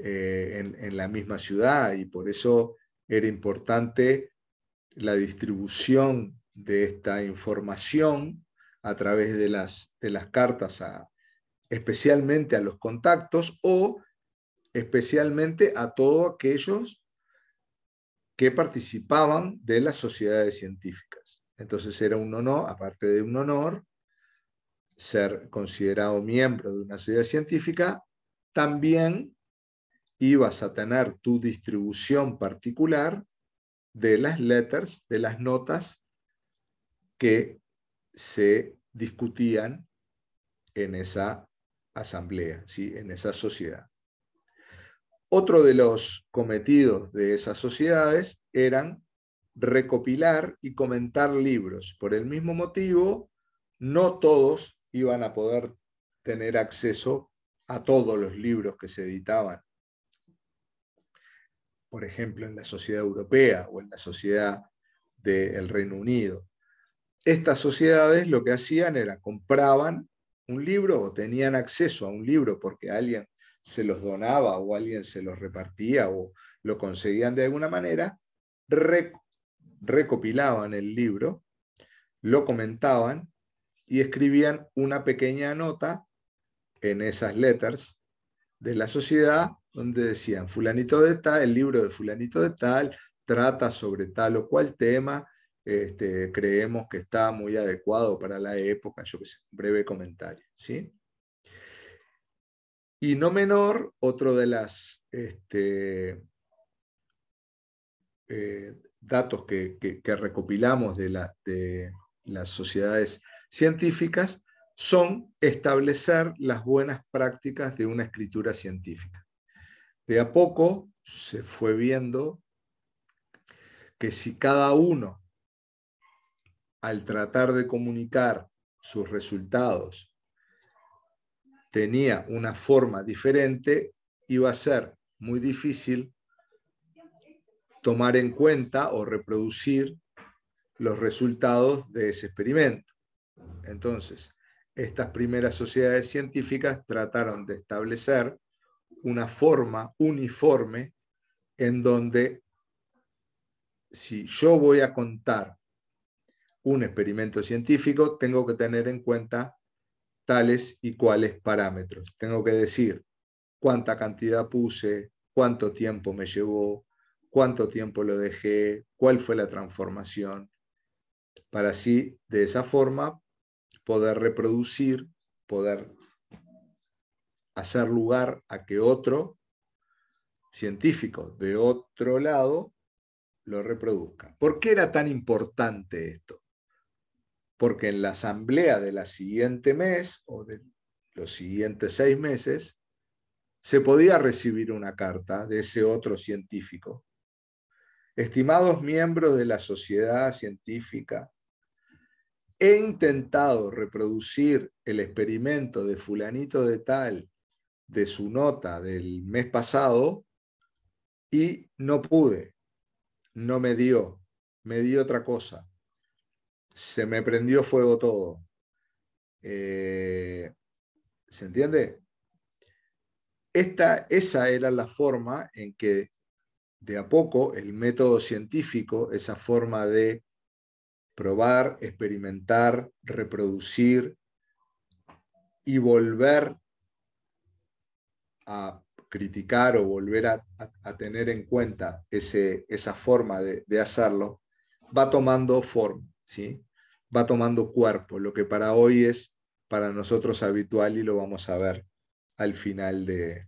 eh, en, la misma ciudad y por eso era importante la distribución de esta información a través de las, las cartas, especialmente a los contactos o especialmente a todos aquellos que participaban de las sociedades científicas. Entonces era un honor, aparte de un honor, ser considerado miembro de una sociedad científica, también ibas a tener tu distribución particular de las letras, de las notas que se discutían en esa asamblea, ¿sí? en esa sociedad. Otro de los cometidos de esas sociedades eran recopilar y comentar libros. Por el mismo motivo, no todos iban a poder tener acceso a todos los libros que se editaban por ejemplo, en la sociedad europea o en la sociedad del Reino Unido. Estas sociedades lo que hacían era compraban un libro o tenían acceso a un libro porque alguien se los donaba o alguien se los repartía o lo conseguían de alguna manera, recopilaban el libro, lo comentaban y escribían una pequeña nota en esas letters de la sociedad donde decían, fulanito de tal, el libro de fulanito de tal trata sobre tal o cual tema, este, creemos que está muy adecuado para la época, yo que sé, breve comentario. ¿sí? Y no menor, otro de los este, eh, datos que, recopilamos de, de las sociedades científicas son establecer las buenas prácticas de una escritura científica a poco se fue viendo que si cada uno, al tratar de comunicar sus resultados, tenía una forma diferente, iba a ser muy difícil tomar en cuenta o reproducir los resultados de ese experimento. Entonces, estas primeras sociedades científicas trataron de establecer una forma uniforme en donde si yo voy a contar un experimento científico, tengo que tener en cuenta tales y cuales parámetros. Tengo que decir cuánta cantidad puse, cuánto tiempo me llevó, cuánto tiempo lo dejé, cuál fue la transformación, para así, de esa forma, poder reproducir, poder hacer lugar a que otro científico de otro lado lo reproduzca. ¿Por qué era tan importante esto? Porque en la asamblea de la siguiente mes o de los siguientes seis meses, se podía recibir una carta de ese otro científico. Estimados miembros de la sociedad científica, he intentado reproducir el experimento de fulanito de tal de su nota del mes pasado y no pude, no me dio, me dio otra cosa. Se me prendió fuego todo. Eh, ¿Se entiende? Esta, esa era la forma en que de a poco el método científico, esa forma de probar, experimentar, reproducir y volver a criticar o volver a, tener en cuenta esa forma de, hacerlo, va tomando forma, ¿sí? va tomando cuerpo, lo que para hoy es para nosotros habitual y lo vamos a ver al final de,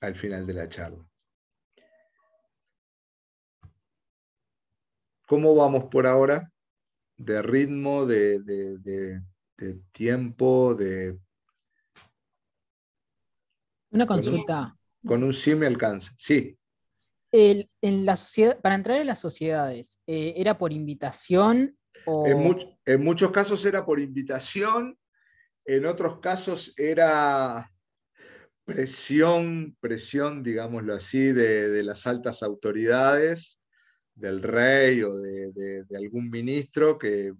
al final de la charla. ¿Cómo vamos por ahora? De ritmo, de, de tiempo, de una consulta. Con un, sí me alcanza, sí. en para entrar en las sociedades, eh, ¿era por invitación? En, muchos casos era por invitación, en otros casos era presión, presión, digámoslo así, de, las altas autoridades, del rey o de, algún ministro, que,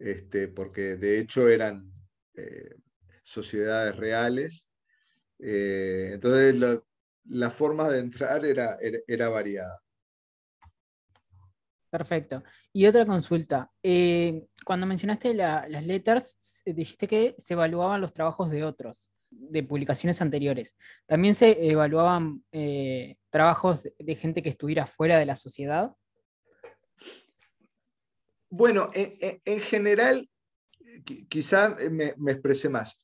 este, porque de hecho eran eh, sociedades reales eh, entonces, la, forma de entrar era, era, variada. Perfecto. Y otra consulta. Eh, cuando mencionaste las letters, eh, dijiste que se evaluaban los trabajos de otros, de publicaciones anteriores. ¿También se evaluaban trabajos de gente que estuviera fuera de la sociedad? Bueno, en, general, quizá me, expresé más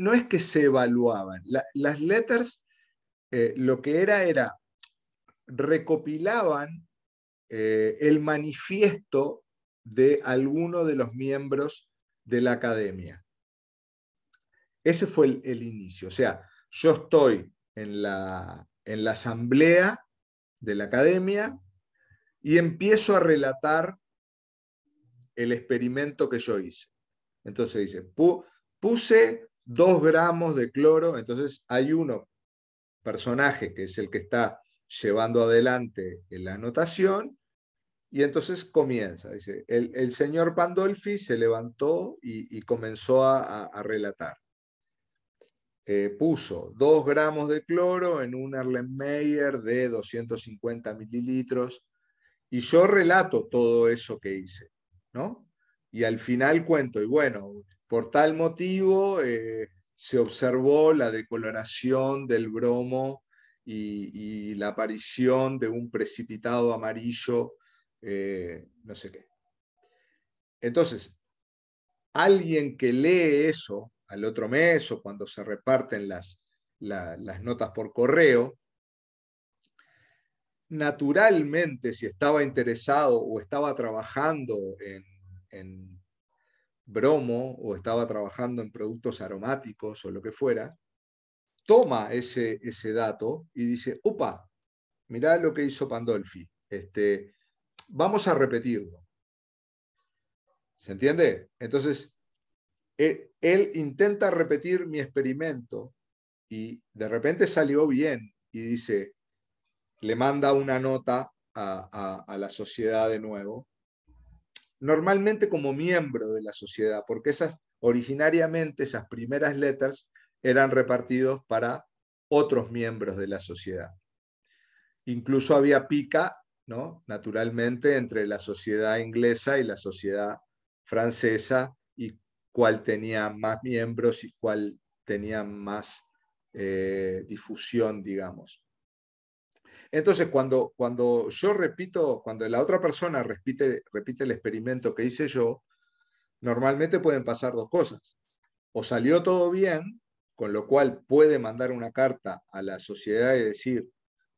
no es que se evaluaban. las letras eh, lo que era era recopilaban eh, el manifiesto de alguno de los miembros de la academia. Ese fue el, inicio. O sea, yo estoy en la, en la asamblea de la academia y empiezo a relatar el experimento que yo hice. Entonces dice, puse Dos gramos de cloro, entonces hay uno personaje que es el que está llevando adelante la anotación, y entonces comienza, dice, el, señor Pandolfi se levantó y, comenzó a, relatar. Eh, puso dos gramos de cloro en un Erlenmeyer de 250 mililitros, y yo relato todo eso que hice, ¿no? Y al final cuento, y bueno, por tal motivo, eh, se observó la decoloración del bromo y, la aparición de un precipitado amarillo, eh, no sé qué. Entonces, alguien que lee eso al otro mes o cuando se reparten las, notas por correo, naturalmente, si estaba interesado o estaba trabajando en bromo o estaba trabajando en productos aromáticos o lo que fuera, toma ese, dato y dice, ¡upa! mirá lo que hizo Pandolfi, este, vamos a repetirlo. ¿Se entiende? Entonces, e, él, intenta repetir mi experimento y de repente salió bien y dice, le manda una nota a, la sociedad de nuevo normalmente como miembro de la sociedad, porque esas, originariamente esas primeras letras eran repartidos para otros miembros de la sociedad. Incluso había pica, ¿no? naturalmente, entre la sociedad inglesa y la sociedad francesa y cuál tenía más miembros y cuál tenía más eh, difusión, digamos. Entonces, cuando, cuando yo repito, cuando la otra persona repite, repite el experimento que hice yo, normalmente pueden pasar dos cosas. O salió todo bien, con lo cual puede mandar una carta a la sociedad y decir,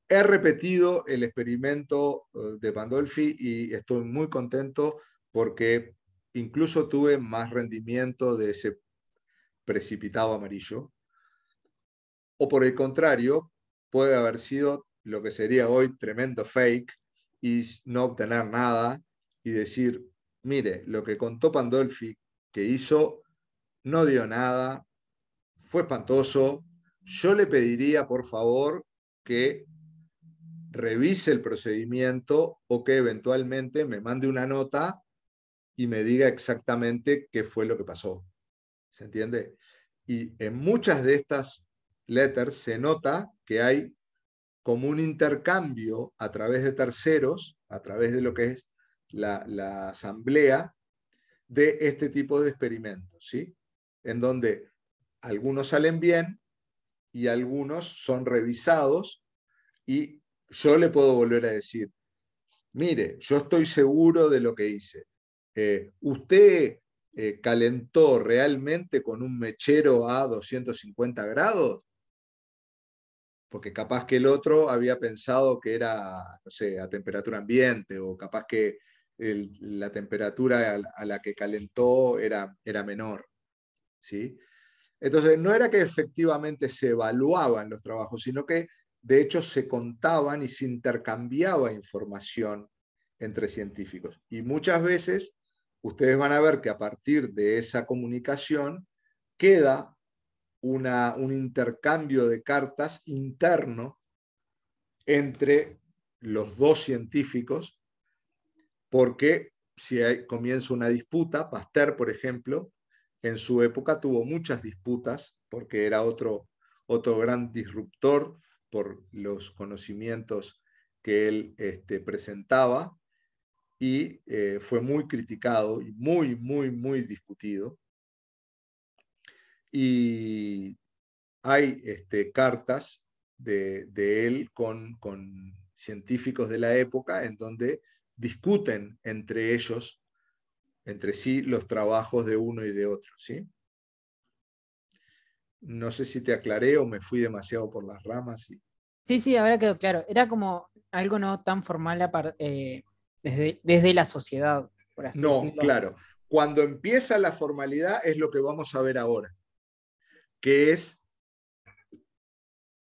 he repetido el experimento eh, de Pandolfi y estoy muy contento porque incluso tuve más rendimiento de ese precipitado amarillo. O por el contrario, puede haber sido lo que sería hoy tremendo fake y no obtener nada y decir, mire, lo que contó Pandolfi que hizo no dio nada, fue espantoso, yo le pediría por favor que revise el procedimiento o que eventualmente me mande una nota y me diga exactamente qué fue lo que pasó. ¿Se entiende? Y en muchas de estas letters se nota que hay como un intercambio a través de terceros, a través de lo que es la, asamblea, de este tipo de experimentos, ¿sí? En donde algunos salen bien y algunos son revisados y yo le puedo volver a decir, mire, yo estoy seguro de lo que hice. Eh, usted eh, calentó realmente con un mechero a 250 grados, porque capaz que el otro había pensado que era, no sé, a temperatura ambiente o capaz que la temperatura a la que calentó era, era menor. ¿sí? Entonces, no era que efectivamente se evaluaban los trabajos, sino que de hecho se contaban y se intercambiaba información entre científicos. Y muchas veces ustedes van a ver que a partir de esa comunicación queda un intercambio de cartas interno entre los dos científicos, porque si comienza una disputa, Pasteur, por ejemplo, en su época tuvo muchas disputas, porque era otro, otro gran disruptor por los conocimientos que él este, presentaba, y eh, fue muy criticado y muy, muy, muy discutido y hay este, cartas de, él con, científicos de la época en donde discuten entre ellos, entre sí, los trabajos de uno y de otro. ¿sí? No sé si te aclaré o me fui demasiado por las ramas. Sí, sí, ahora quedó claro. Era como algo no tan formal eh, desde, la sociedad, por así decirlo. No, claro. Cuando empieza la formalidad es lo que vamos a ver ahora que es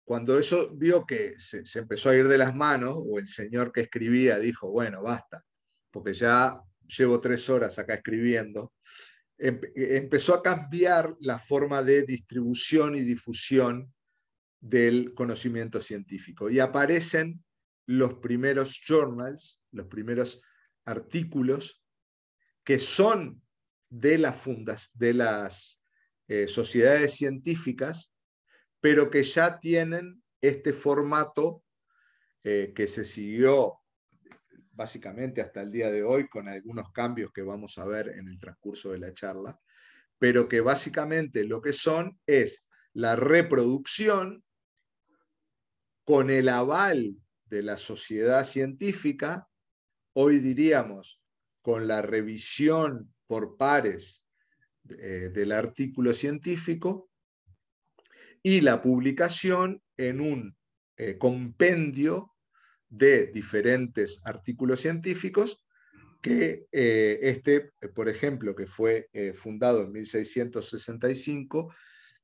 cuando eso vio que se, empezó a ir de las manos, o el señor que escribía dijo, bueno, basta, porque ya llevo tres horas acá escribiendo, empezó a cambiar la forma de distribución y difusión del conocimiento científico. Y aparecen los primeros journals, los primeros artículos que son de, las fundas, de las eh, sociedades científicas, pero que ya tienen este formato eh, que se siguió básicamente hasta el día de hoy, con algunos cambios que vamos a ver en el transcurso de la charla, pero que básicamente lo que son es la reproducción con el aval de la sociedad científica, hoy diríamos con la revisión por pares eh, del artículo científico y la publicación en un eh, compendio de diferentes artículos científicos que eh, este, por ejemplo, que fue fundado en 1665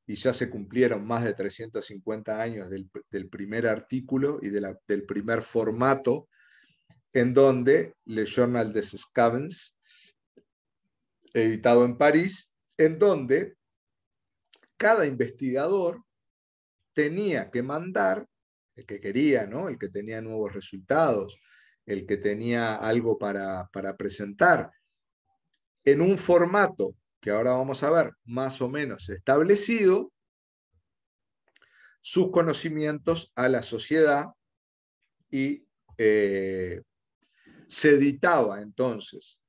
y ya se cumplieron más de 350 años del, primer artículo y del primer formato, en donde Le Journal des Scavens, editado en París, en donde cada investigador tenía que mandar, el que quería, ¿no? el que tenía nuevos resultados, el que tenía algo para, presentar, en un formato que ahora vamos a ver más o menos establecido, sus conocimientos a la sociedad y eh, se editaba entonces,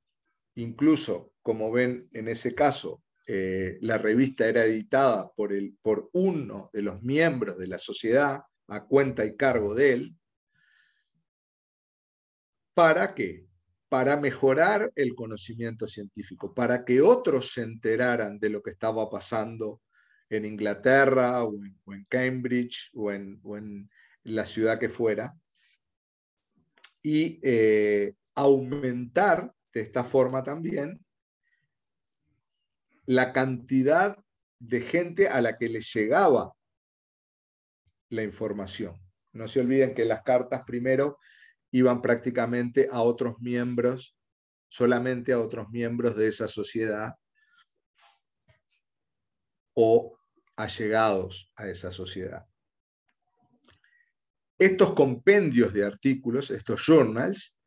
incluso como ven en ese caso, eh, la revista era editada por, uno de los miembros de la sociedad a cuenta y cargo de él. ¿Para qué? Para mejorar el conocimiento científico, para que otros se enteraran de lo que estaba pasando en Inglaterra o en, Cambridge o en, la ciudad que fuera, y eh, aumentar de esta forma también la cantidad de gente a la que le llegaba la información. No se olviden que las cartas primero iban prácticamente a otros miembros, solamente a otros miembros de esa sociedad o allegados a esa sociedad. Estos compendios de artículos, estos journals,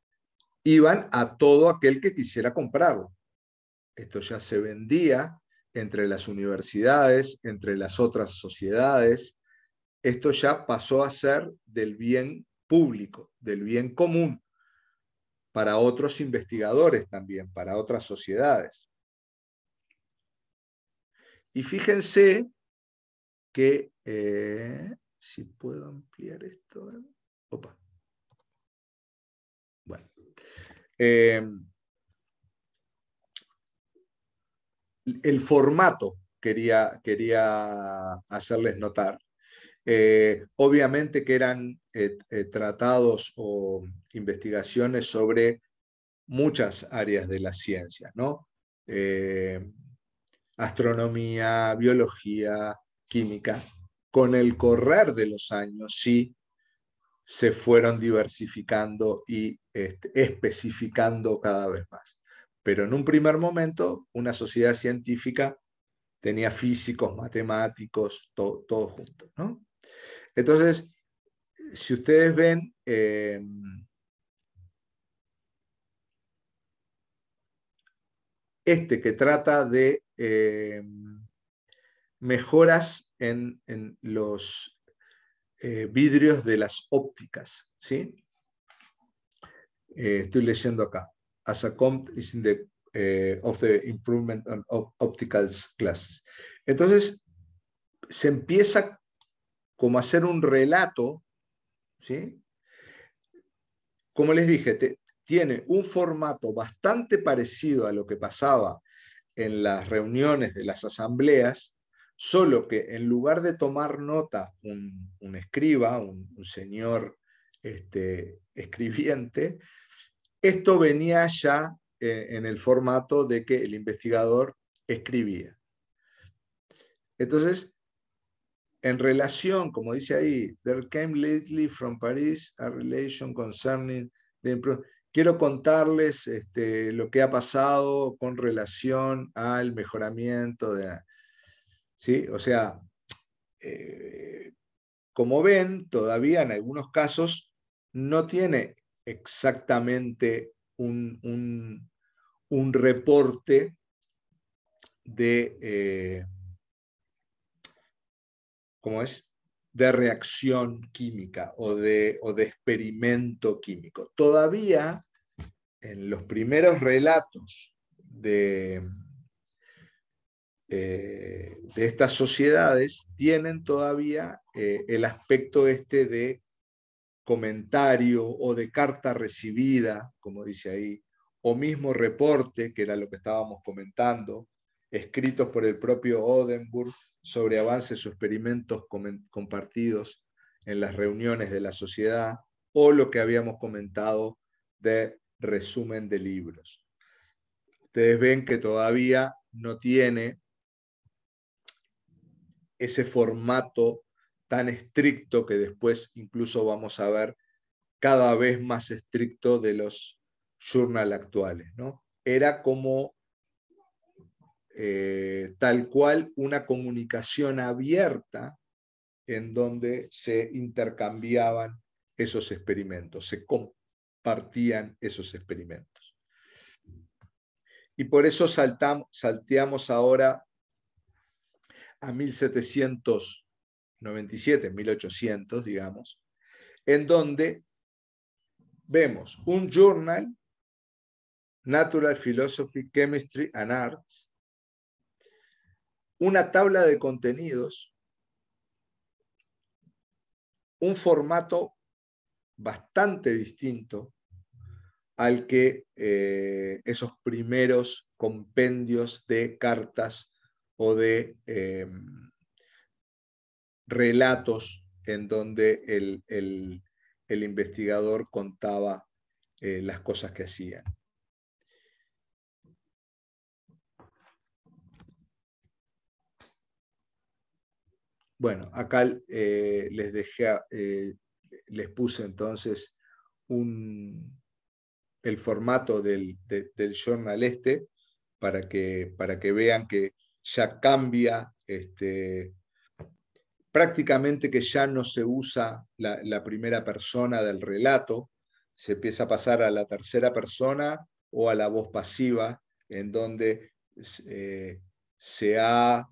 iban a todo aquel que quisiera comprarlo esto ya se vendía entre las universidades, entre las otras sociedades, esto ya pasó a ser del bien público, del bien común, para otros investigadores también, para otras sociedades. Y fíjense que, eh, si puedo ampliar esto, opa. Bueno. Eh, el formato quería, quería hacerles notar. Eh, obviamente que eran eh, eh, tratados o investigaciones sobre muchas áreas de la ciencia, ¿no? astronomía, biología, química. Con el correr de los años, sí, se fueron diversificando y este, especificando cada vez más. Pero en un primer momento, una sociedad científica tenía físicos, matemáticos, todo todos juntos. Entonces, si ustedes ven, em, este que trata de em, mejoras en, los eh, vidrios de las ópticas. ¿sí? Eh, estoy leyendo acá as a is in the eh, of the improvement on optical classes. Entonces, se empieza como a hacer un relato, ¿sí? Como les dije, tiene un formato bastante parecido a lo que pasaba en las reuniones de las asambleas, solo que en lugar de tomar nota un, escriba, un, un señor este, escribiente, esto venía ya eh, en el formato de que el investigador escribía. Entonces, en relación, como dice ahí, there came lately from Paris a relation concerning the Quiero contarles este, lo que ha pasado con relación al mejoramiento de... ¿Sí? O sea, eh, como ven, todavía en algunos casos no tiene exactamente un, reporte de, eh, es? de reacción química o de, de experimento químico. Todavía en los primeros relatos de, eh, de estas sociedades tienen todavía eh, el aspecto este de comentario o de carta recibida, como dice ahí, o mismo reporte, que era lo que estábamos comentando, escritos por el propio Odenburg sobre avances o experimentos compartidos en las reuniones de la sociedad, o lo que habíamos comentado de resumen de libros. Ustedes ven que todavía no tiene ese formato tan estricto que después incluso vamos a ver cada vez más estricto de los journal actuales. ¿no? Era como eh, tal cual una comunicación abierta en donde se intercambiaban esos experimentos, se compartían esos experimentos. Y por eso saltamos, salteamos ahora a 1700. 97, 1800, digamos, en donde vemos un journal, Natural Philosophy, Chemistry and Arts, una tabla de contenidos, un formato bastante distinto al que eh, esos primeros compendios de cartas o de eh, relatos en donde el, investigador contaba eh, las cosas que hacía. Bueno, acá eh, les dejé, eh, les puse entonces un, el formato del, del, journal este para que, para que vean que ya cambia este, prácticamente que ya no se usa la, primera persona del relato, se empieza a pasar a la tercera persona o a la voz pasiva, en donde eh, se ha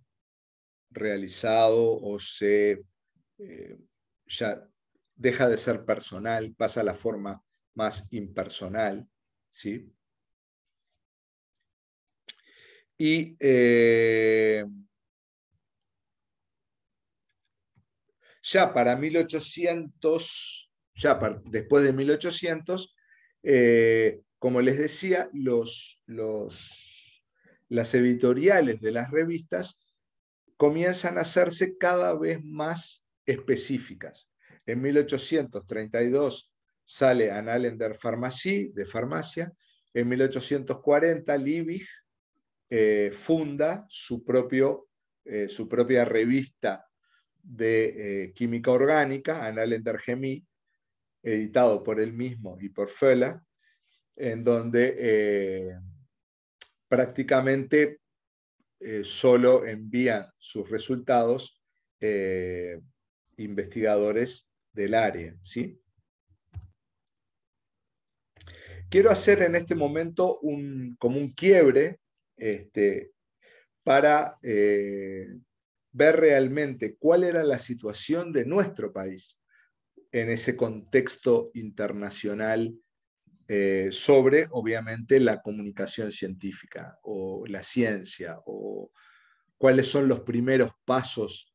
realizado o se eh, ya deja de ser personal, pasa a la forma más impersonal, ¿sí? Y eh, ya para 1800, ya después de 1800, eh, como les decía, los, las editoriales de las revistas comienzan a hacerse cada vez más específicas. En 1832 sale Annalen der de farmacia. En 1840 Liebig eh, funda su, propio, eh, su propia revista de eh, Química Orgánica, anal editado por él mismo y por Fela, en donde eh, prácticamente eh, solo envían sus resultados investigadores del área. ¿sí? Quiero hacer en este momento un, como un quiebre este, para ver realmente cuál era la situación de nuestro país en ese contexto internacional eh, sobre, obviamente, la comunicación científica o la ciencia o cuáles son los primeros pasos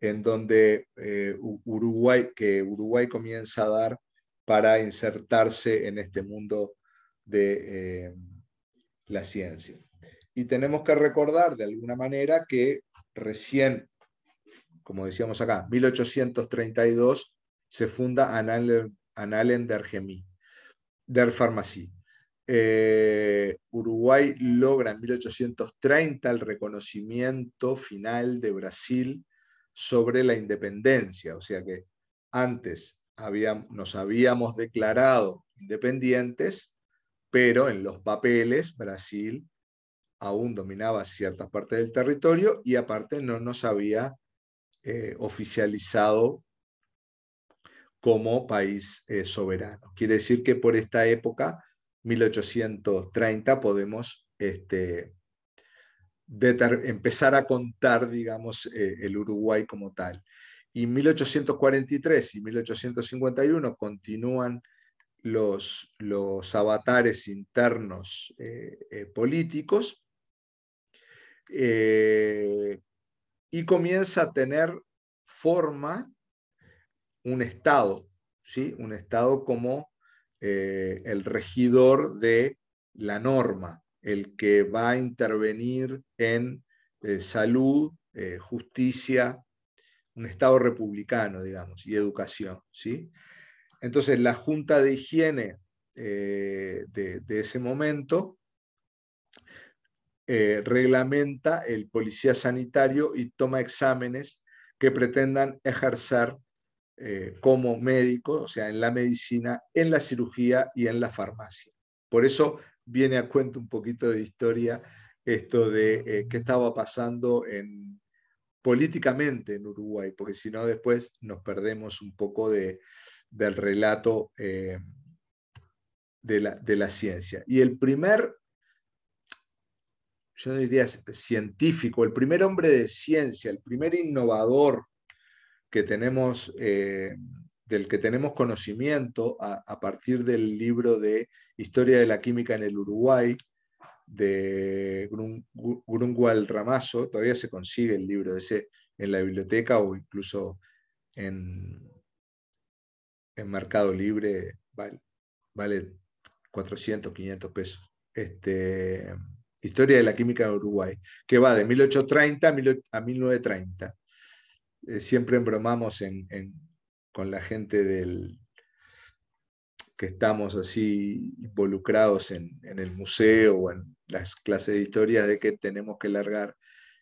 en donde eh, Uruguay, que Uruguay comienza a dar para insertarse en este mundo de eh, la ciencia. Y tenemos que recordar de alguna manera que recién, como decíamos acá, 1832 se funda Analen, der Chemie, Pharmacie. Eh, Uruguay logra en 1830 el reconocimiento final de Brasil sobre la independencia, o sea que antes nos habíamos declarado independientes, pero en los papeles Brasil aún dominaba ciertas partes del territorio y aparte no nos había eh, oficializado como país eh, soberano. Quiere decir que por esta época, 1830, podemos este, empezar a contar, digamos, eh, el Uruguay como tal. Y 1843 y 1851 continúan los, avatares internos políticos eh, y comienza a tener forma un Estado, ¿sí? un Estado como eh, el regidor de la norma, el que va a intervenir en eh, salud, justicia, un Estado republicano, digamos, y educación. ¿sí? Entonces, la Junta de Higiene de, de, ese momento eh, reglamenta el policía sanitario y toma exámenes que pretendan ejercer eh, como médico, o sea, en la medicina, en la cirugía y en la farmacia. Por eso viene a cuento un poquito de historia esto de eh, qué estaba pasando en, políticamente en Uruguay, porque si no después nos perdemos un poco de, del relato de, la, de, la, ciencia. Y el primer yo diría científico, el primer hombre de ciencia, el primer innovador que tenemos, eh, del que tenemos conocimiento a, partir del libro de Historia de la Química en el Uruguay de Grunwald Ramazo, todavía se consigue el libro ese en la biblioteca o incluso en, en Mercado Libre, vale, vale 400, 500 pesos. Este, Historia de la Química de Uruguay, que va de 1830 a 1930. Eh, siempre embromamos en, con la gente del, que estamos así involucrados en, el museo o en las clases de historia de que tenemos que largar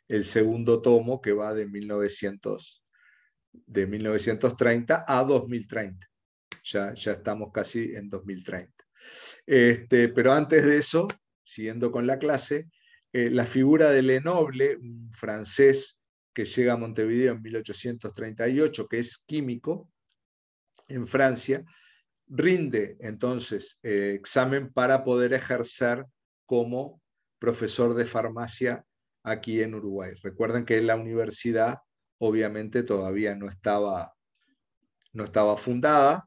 el segundo tomo que va de, 1930 a 2030. Ya, estamos casi en 2030. Este, pero antes de eso, siguiendo con la clase, eh, la figura de Lenoble, un francés que llega a Montevideo en 1838, que es químico en Francia, rinde entonces eh, examen para poder ejercer como profesor de farmacia aquí en Uruguay. Recuerden que la universidad obviamente todavía no estaba, no estaba fundada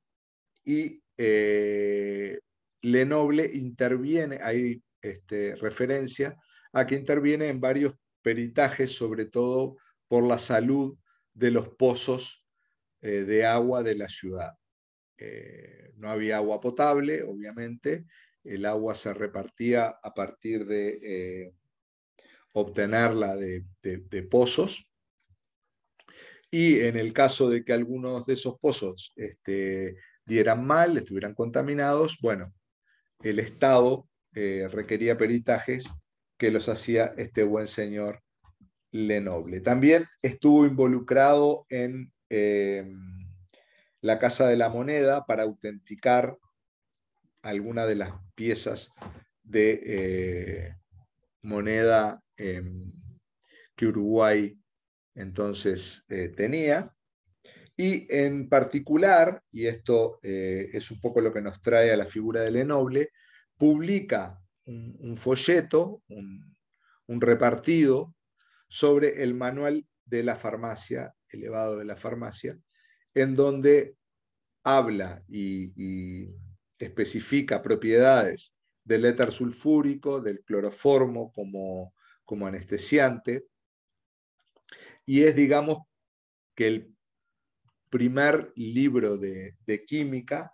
y eh, Lenoble interviene, ahí. Este, referencia, a que interviene en varios peritajes, sobre todo por la salud de los pozos eh, de agua de la ciudad. Eh, no había agua potable, obviamente, el agua se repartía a partir de eh, obtenerla de, pozos. Y en el caso de que algunos de esos pozos este, dieran mal, estuvieran contaminados, bueno, el Estado eh, requería peritajes que los hacía este buen señor Lenoble. También estuvo involucrado en eh, la Casa de la Moneda para autenticar alguna de las piezas de eh, moneda em, que Uruguay entonces tenía. Y en particular, y esto es un poco lo que nos trae a la figura de Lenoble, publica un, folleto, un, repartido sobre el manual de la farmacia, elevado de la farmacia, en donde habla y, especifica propiedades del éter sulfúrico, del cloroformo como, anestesiante, y es, digamos, que el primer libro de, química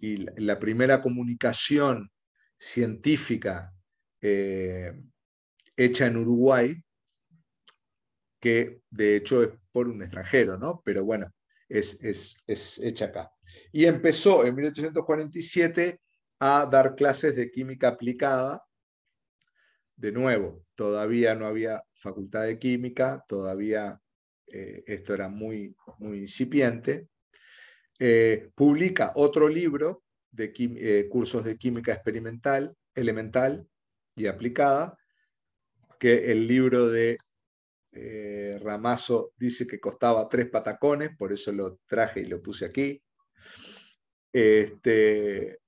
y la, primera comunicación científica eh, hecha en Uruguay, que de hecho es por un extranjero, ¿no? Pero bueno, es, es, es hecha acá. Y empezó en 1847 a dar clases de química aplicada. De nuevo, todavía no había facultad de química, todavía eh, esto era muy, muy incipiente. Eh, publica otro libro de eh, cursos de química experimental, elemental y aplicada, que el libro de eh, Ramazo dice que costaba tres patacones, por eso lo traje y lo puse aquí. Este,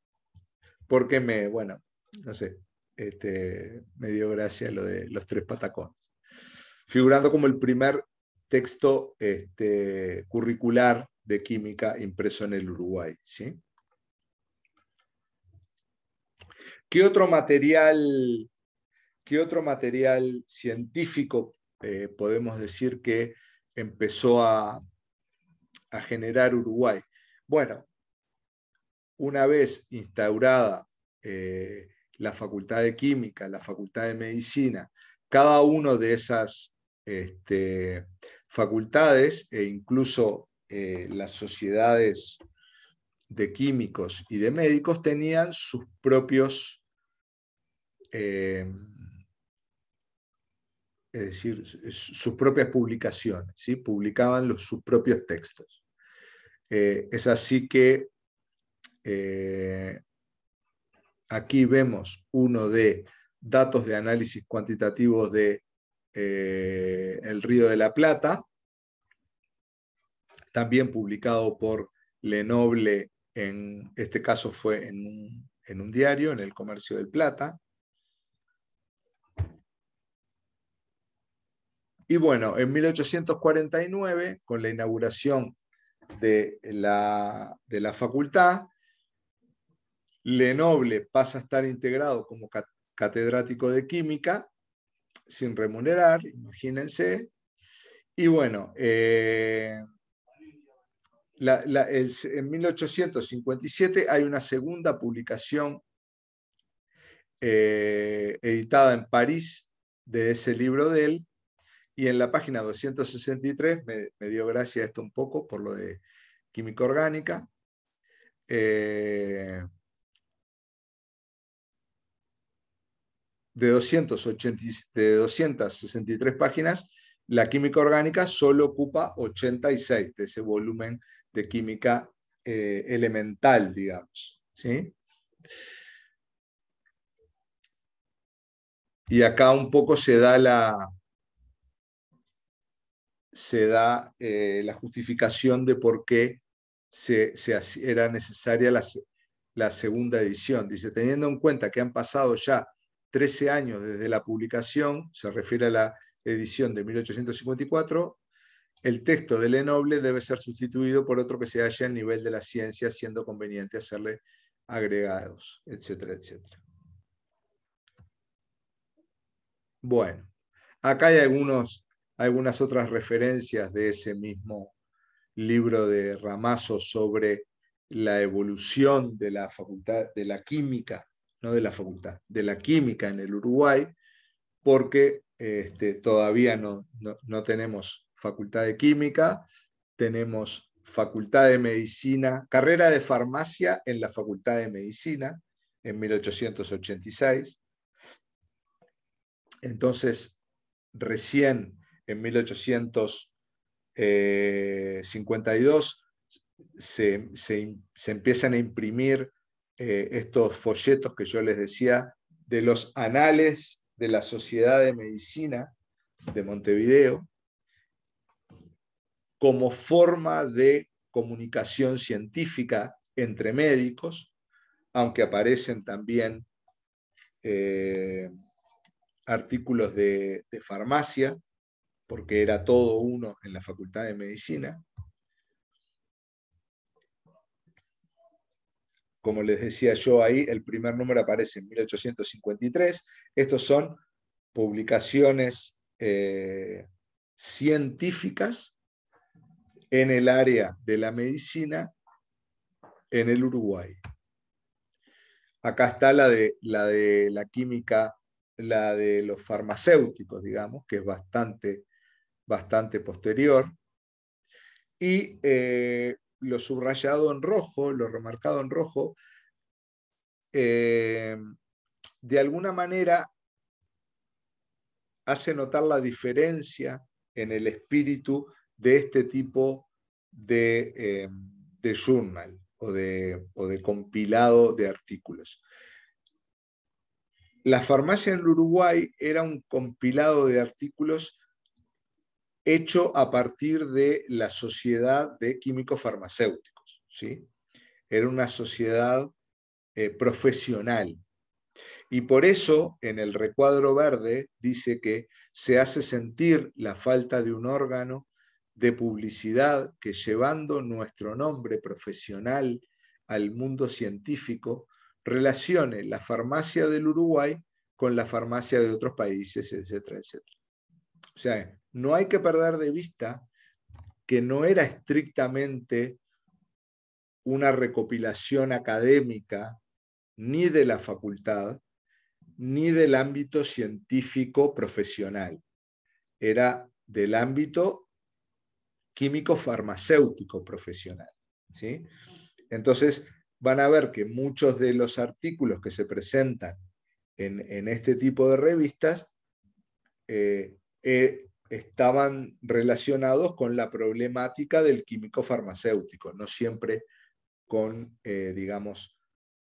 porque me, bueno, no sé, este, me dio gracia lo de los tres patacones. Figurando como el primer texto este, curricular de química impreso en el Uruguay. ¿sí? ¿Qué otro material, qué otro material científico eh, podemos decir que empezó a, generar Uruguay? Bueno, una vez instaurada eh, la Facultad de Química, la Facultad de Medicina, cada una de esas este, facultades e incluso eh, las sociedades de químicos y de médicos tenían sus propios eh, es decir, sus propias publicaciones, ¿sí? publicaban los, sus propios textos. Eh, es así que eh, aquí vemos uno de datos de análisis cuantitativos de el Río de la Plata, también publicado por Lenoble, en este caso fue en un, en un diario, en el Comercio del Plata, Y bueno, en 1849, con la inauguración de la, de la facultad, Lenoble pasa a estar integrado como catedrático de química, sin remunerar, imagínense. Y bueno, eh, en 1857 hay una segunda publicación eh, editada en París de ese libro de él, y en la página 263 me, dio gracia esto un poco por lo de química orgánica. Eh, de, 280, 263 páginas, la química orgánica solo ocupa 86 de ese volumen de química eh, elemental, digamos. Y acá un poco se da la, se da eh, la justificación de por qué se, era necesaria la, segunda edición. Dice, teniendo en cuenta que han pasado ya 13 años desde la publicación, se refiere a la edición de 1854, el texto de Lenoble debe ser sustituido por otro que se halla al nivel de la ciencia, siendo conveniente hacerle agregados, etcétera, etcétera. Bueno, acá hay algunos algunas otras referencias de ese mismo libro de Ramazo sobre la evolución de la facultad de la química, no de la facultad, de la química en el Uruguay, porque este, todavía no, no, no tenemos facultad de química, tenemos facultad de medicina, carrera de farmacia en la facultad de medicina en 1886. Entonces, recién en 1852 eh, se, empiezan a imprimir eh, estos folletos que yo les decía de los anales de la Sociedad de Medicina de Montevideo como forma de comunicación científica entre médicos, aunque aparecen también eh, artículos de, farmacia, porque era todo uno en la Facultad de Medicina. Como les decía yo ahí, el primer número aparece en 1853. Estos son publicaciones eh, científicas en el área de la medicina en el Uruguay. Acá está la de la, de la química, la de los farmacéuticos, digamos, que es bastante bastante posterior. Y eh, lo subrayado en rojo, lo remarcado en rojo, eh, de alguna manera hace notar la diferencia en el espíritu de este tipo eh, de, journal o de, o de compilado de artículos. La farmacia en Uruguay era un compilado de artículos hecho a partir de la Sociedad de Químicos Farmacéuticos. ¿sí? Era una sociedad eh, profesional. Y por eso en el recuadro verde dice que se hace sentir la falta de un órgano de publicidad que llevando nuestro nombre profesional al mundo científico relacione la farmacia del Uruguay con la farmacia de otros países, etcétera, etcétera. O sea, no hay que perder de vista que no era estrictamente una recopilación académica ni de la facultad, ni del ámbito científico profesional. Era del ámbito químico-farmacéutico profesional. ¿sí? Entonces, van a ver que muchos de los artículos que se presentan en, este tipo de revistas eh, eh, estaban relacionados con la problemática del químico farmacéutico, no siempre con, eh, digamos,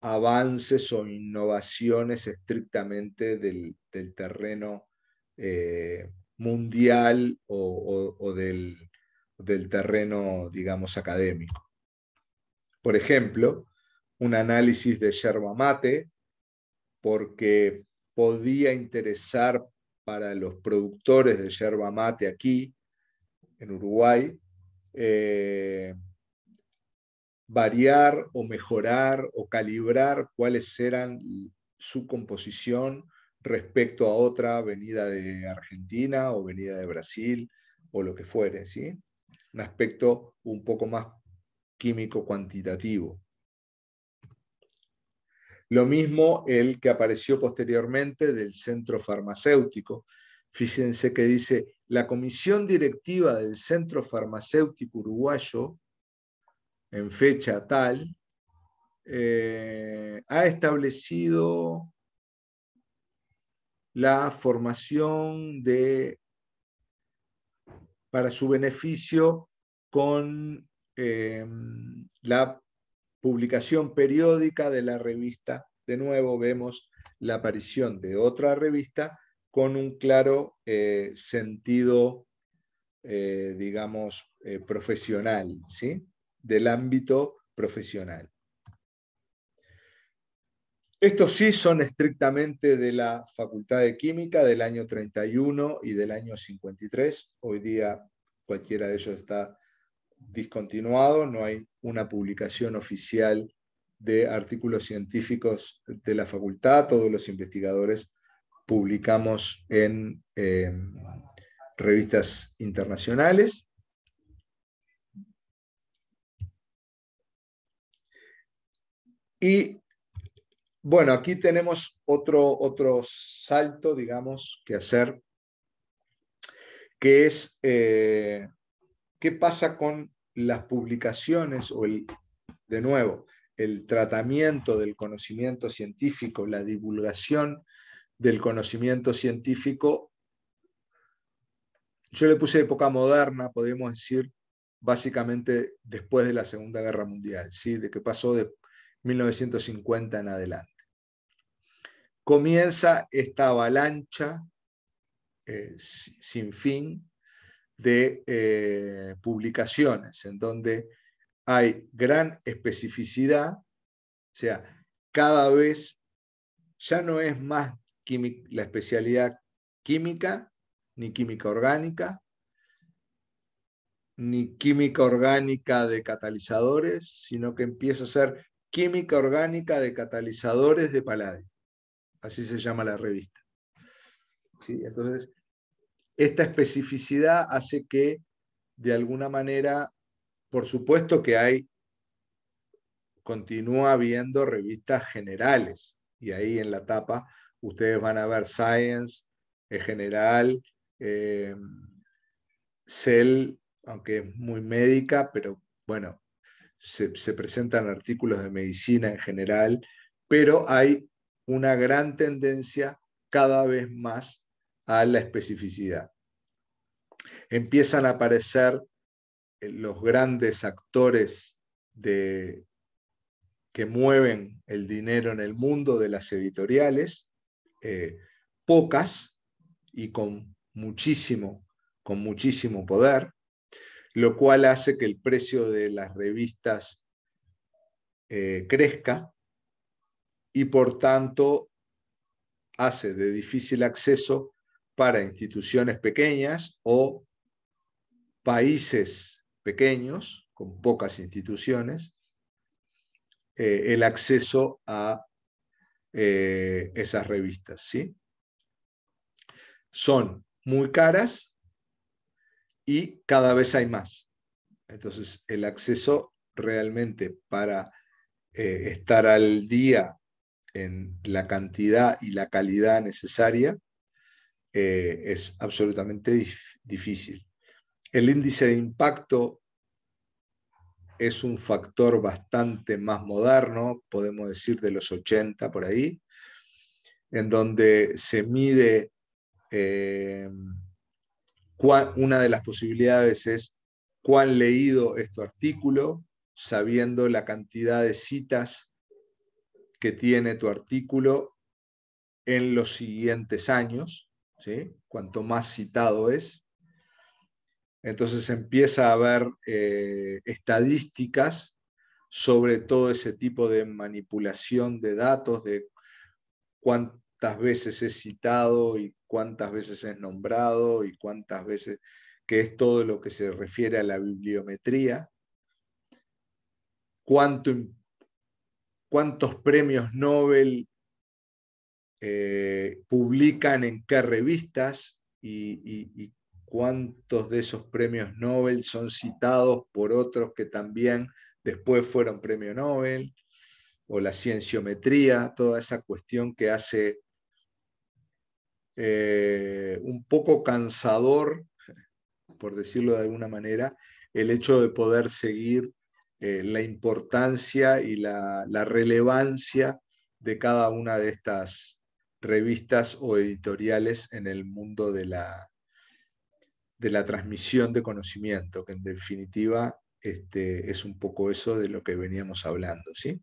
avances o innovaciones estrictamente del, terreno eh, mundial o, del, del terreno, digamos, académico. Por ejemplo, un análisis de yerba mate, porque podía interesar para los productores de yerba mate aquí, en Uruguay, eh, variar o mejorar o calibrar cuáles eran su composición respecto a otra venida de Argentina o venida de Brasil o lo que fuere, ¿sí? Un aspecto un poco más químico cuantitativo. Lo mismo el que apareció posteriormente del centro farmacéutico. Fíjense que dice, la comisión directiva del centro farmacéutico uruguayo, en fecha tal, eh, ha establecido la formación de, para su beneficio con eh, la publicación periódica de la revista, de nuevo vemos la aparición de otra revista con un claro eh, sentido, eh, digamos, eh, profesional, ¿sí? del ámbito profesional. Estos sí son estrictamente de la Facultad de Química del año 31 y del año 53. Hoy día cualquiera de ellos está discontinuado, no hay una publicación oficial de artículos científicos de la facultad, todos los investigadores publicamos en em, revistas internacionales. Y bueno, aquí tenemos otro, otro salto, digamos, que hacer, que es eh, qué pasa con las publicaciones o de nuevo, el tratamiento del conocimiento científico, la divulgación del conocimiento científico, yo le puse época moderna, podemos decir, básicamente después de la Segunda Guerra Mundial, ¿sí? de que pasó de 1950 en adelante. Comienza esta avalancha eh, sin fin de eh, publicaciones, en donde hay gran especificidad, o sea, cada vez ya no es más la especialidad química, ni química orgánica, ni química orgánica de catalizadores, sino que empieza a ser química orgánica de catalizadores de paladio. Así se llama la revista. Entonces, esta especificidad hace que, de alguna manera, por supuesto que hay, continúa habiendo revistas generales, y ahí en la tapa ustedes van a ver Science en eh, general, eh, Cell, aunque es muy médica, pero bueno, se presentan artículos de medicina en general, pero hay una gran tendencia cada vez más a la especificidad. Empiezan a aparecer eh, los grandes actores de, que mueven el dinero en el mundo de las editoriales, eh, pocas y con muchísimo, con muchísimo poder, lo cual hace que el precio de las revistas eh, crezca y por tanto hace de difícil acceso para instituciones pequeñas o países pequeños con pocas instituciones eh, el acceso a eh, esas revistas. ¿sí? Son muy caras y cada vez hay más. Entonces, el acceso realmente para eh, estar al día en la cantidad y la calidad necesaria eh, es absolutamente difícil. El índice de impacto es un factor bastante más moderno, podemos decir de los 80 por ahí, en donde se mide eh, una de las posibilidades es cuán leído es tu artículo, sabiendo la cantidad de citas que tiene tu artículo en los siguientes años. Cuanto más citado es. Entonces empieza a haber eh, estadísticas sobre todo ese tipo de manipulación de datos, de cuántas veces es citado y cuántas veces es nombrado y cuántas veces, que es todo lo que se refiere a la bibliometría, cuánto, cuántos premios Nobel eh, publican en qué revistas y, cuántos de esos premios Nobel son citados por otros que también después fueron premio Nobel, o la cienciometría, toda esa cuestión que hace eh, un poco cansador, por decirlo de alguna manera, el hecho de poder seguir eh, la importancia y la, la, relevancia de cada una de estas, revistas o editoriales en el mundo de la, de la transmisión de conocimiento, que en definitiva este, es un poco eso de lo que veníamos hablando. ¿sí?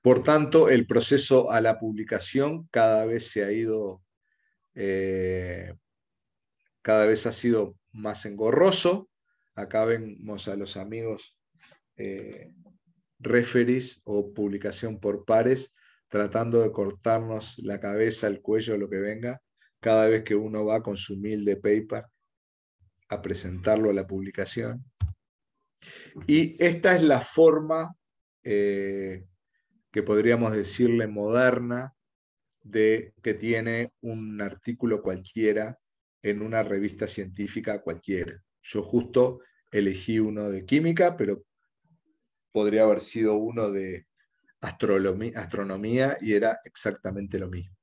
Por tanto, el proceso a la publicación cada vez se ha ido, eh, cada vez ha sido más engorroso. Acá vemos a los amigos eh, referis o publicación por pares tratando de cortarnos la cabeza, el cuello, lo que venga, cada vez que uno va con su humilde paper a presentarlo a la publicación. Y esta es la forma eh, que podríamos decirle moderna de que tiene un artículo cualquiera en una revista científica cualquiera. Yo justo elegí uno de química, pero podría haber sido uno de astronomía y era exactamente lo mismo.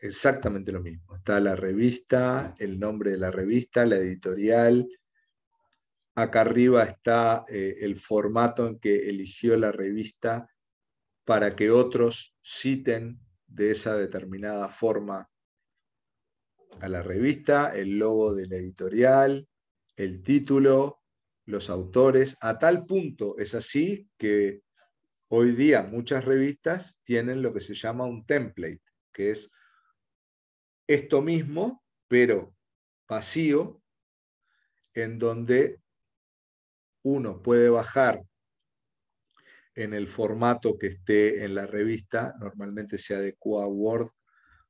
Exactamente lo mismo. Está la revista, el nombre de la revista, la editorial. Acá arriba está eh, el formato en que eligió la revista para que otros citen de esa determinada forma a la revista, el logo de la editorial, el título, los autores, a tal punto es así que Hoy día muchas revistas tienen lo que se llama un template, que es esto mismo, pero vacío, en donde uno puede bajar en el formato que esté en la revista, normalmente se adecua a Word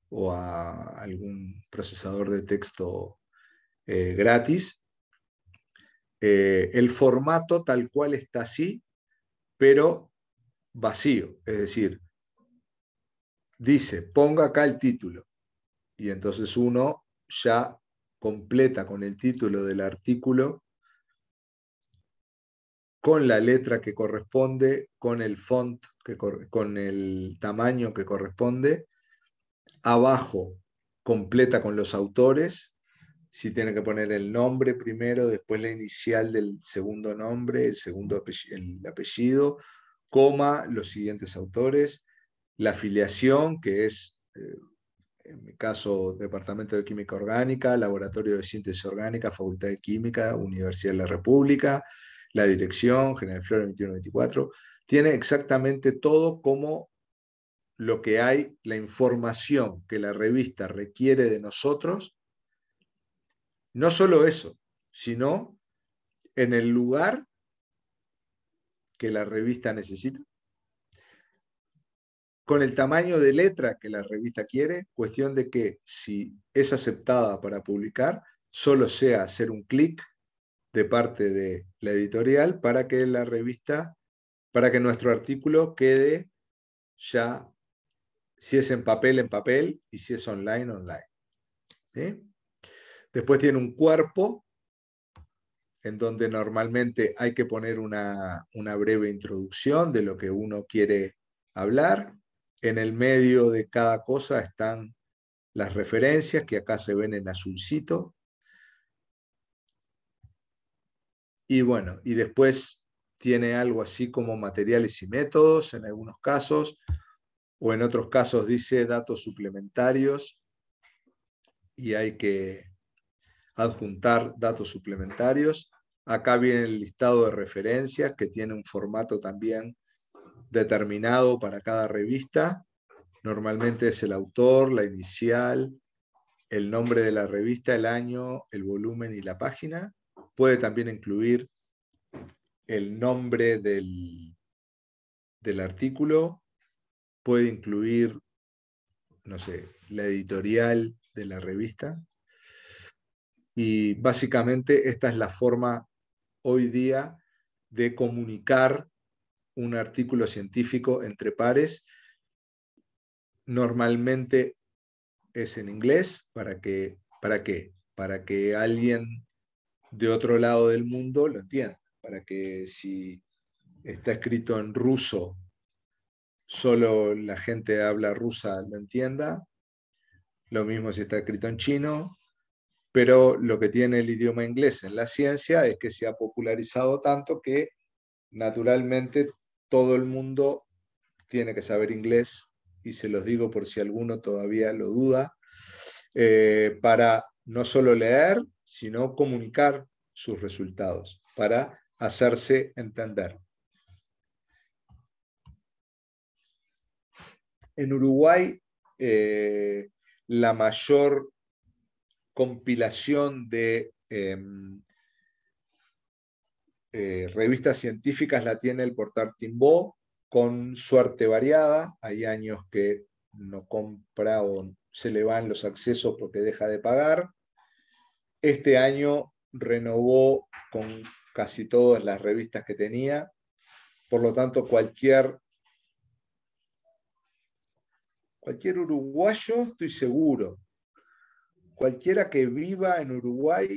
o a algún procesador de texto eh, gratis. Eh, el formato tal cual está así, pero vacío, es decir, dice, ponga acá el título. Y entonces uno ya completa con el título del artículo, con la letra que corresponde, con el font, que con el tamaño que corresponde. Abajo completa con los autores, si tiene que poner el nombre primero, después la inicial del segundo nombre, el segundo el apellido coma los siguientes autores, la afiliación que es, eh, en mi caso, Departamento de Química Orgánica, Laboratorio de Síntesis Orgánica, Facultad de Química, Universidad de la República, la dirección, General flores 2124, tiene exactamente todo como lo que hay, la información que la revista requiere de nosotros. No solo eso, sino en el lugar que la revista necesita, con el tamaño de letra que la revista quiere, cuestión de que si es aceptada para publicar, solo sea hacer un clic de parte de la editorial para que la revista, para que nuestro artículo quede ya, si es en papel, en papel, y si es online, online. Después tiene un cuerpo en donde normalmente hay que poner una, una breve introducción de lo que uno quiere hablar. En el medio de cada cosa están las referencias que acá se ven en azulcito. Y bueno, y después tiene algo así como materiales y métodos en algunos casos, o en otros casos dice datos suplementarios y hay que adjuntar datos suplementarios. Acá viene el listado de referencias que tiene un formato también determinado para cada revista. Normalmente es el autor, la inicial, el nombre de la revista, el año, el volumen y la página. Puede también incluir el nombre del, del artículo, puede incluir, no sé, la editorial de la revista. Y básicamente esta es la forma hoy día de comunicar un artículo científico entre pares. Normalmente es en inglés para que, ¿para qué? Para que alguien de otro lado del mundo lo entienda, para que si está escrito en ruso, solo la gente habla rusa lo entienda. Lo mismo si está escrito en chino, pero lo que tiene el idioma inglés en la ciencia es que se ha popularizado tanto que naturalmente todo el mundo tiene que saber inglés, y se los digo por si alguno todavía lo duda, eh, para no solo leer, sino comunicar sus resultados, para hacerse entender. En Uruguay, eh, la mayor compilación de em, eh, revistas científicas la tiene el portal Timbó, con suerte variada. Hay años que no compra o se le van los accesos porque deja de pagar. Este año renovó con casi todas las revistas que tenía. Por lo tanto, cualquier, cualquier uruguayo, estoy seguro, cualquiera que viva en Uruguay,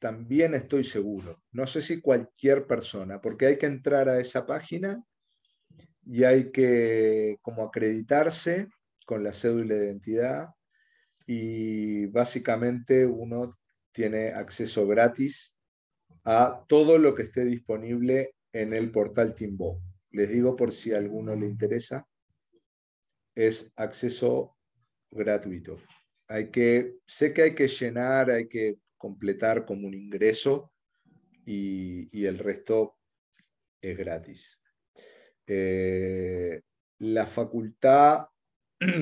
también estoy seguro. No sé si cualquier persona, porque hay que entrar a esa página y hay que como acreditarse con la cédula de identidad y básicamente uno tiene acceso gratis a todo lo que esté disponible en el portal Timbó. Les digo por si a alguno le interesa, es acceso gratuito hay que, sé que hay que llenar, hay que completar como un ingreso y, el resto es gratis. Eh, la facultad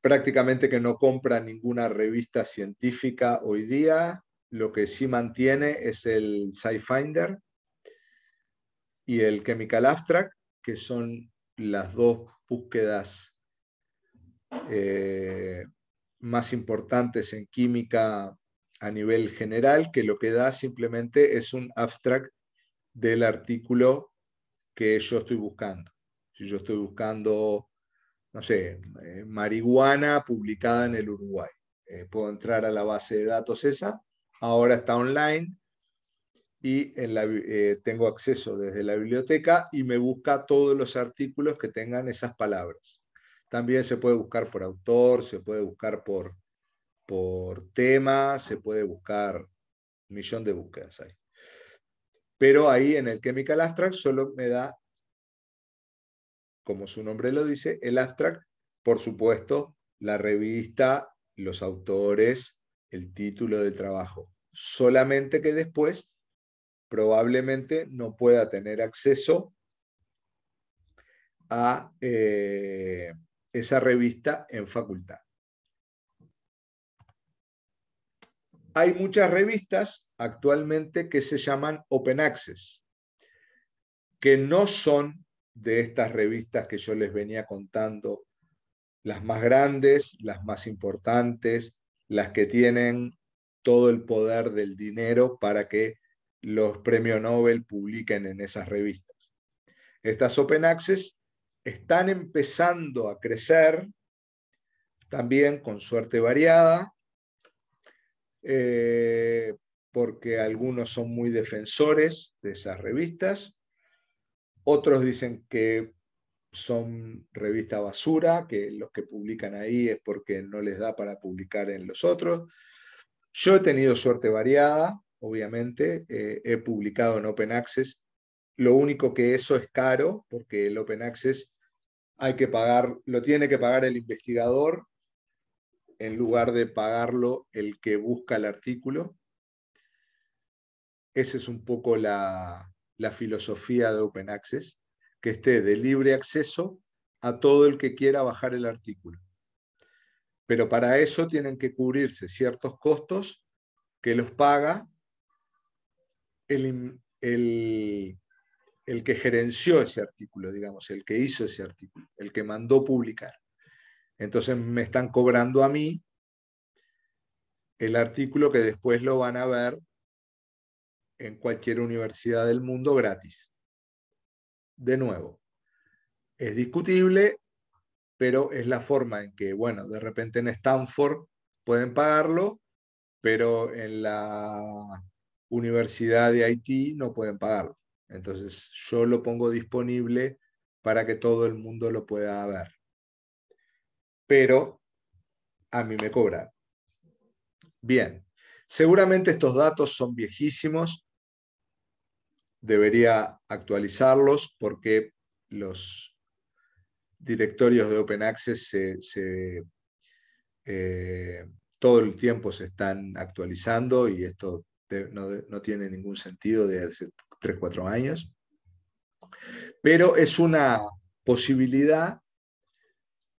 prácticamente que no compra ninguna revista científica hoy día, lo que sí mantiene es el SciFinder y el Chemical Abstract, que son las dos búsquedas eh, más importantes en química a nivel general, que lo que da simplemente es un abstract del artículo que yo estoy buscando. Si yo estoy buscando, no sé, eh, marihuana publicada en el Uruguay, eh, puedo entrar a la base de datos esa, ahora está online y tengo acceso desde la biblioteca y me busca todos los artículos que tengan esas palabras. También se puede buscar por autor, se puede buscar por, por tema, se puede buscar un millón de búsquedas ahí. Pero ahí en el Chemical Abstract solo me da, como su nombre lo dice, el abstract, por supuesto, la revista, los autores, el título del trabajo. Solamente que después probablemente no pueda tener acceso a... Eh, esa revista en facultad. Hay muchas revistas actualmente que se llaman Open Access, que no son de estas revistas que yo les venía contando, las más grandes, las más importantes, las que tienen todo el poder del dinero para que los premios Nobel publiquen en esas revistas. Estas Open Access están empezando a crecer, también con suerte variada, eh, porque algunos son muy defensores de esas revistas, otros dicen que son revista basura, que los que publican ahí es porque no les da para publicar en los otros. Yo he tenido suerte variada, obviamente, eh, he publicado en Open Access. Lo único que eso es caro, porque el Open Access hay que pagar, lo tiene que pagar el investigador en lugar de pagarlo el que busca el artículo. Esa es un poco la, filosofía de Open Access, que esté de libre acceso a todo el que quiera bajar el artículo. Pero para eso tienen que cubrirse ciertos costos que los paga el, el, el que gerenció ese artículo, digamos, el que hizo ese artículo, el que mandó publicar. Entonces me están cobrando a mí el artículo que después lo van a ver en cualquier universidad del mundo gratis. De nuevo, es discutible, pero es la forma en que, bueno, de repente en Stanford pueden pagarlo, pero en la Universidad de Haití no pueden pagarlo. Entonces yo lo pongo disponible para que todo el mundo lo pueda ver. Pero a mí me cobra Bien, seguramente estos datos son viejísimos. Debería actualizarlos porque los directorios de Open Access eh, todo el tiempo se están actualizando y esto no, no, tiene ningún sentido de tres cuatro años. Pero es una posibilidad,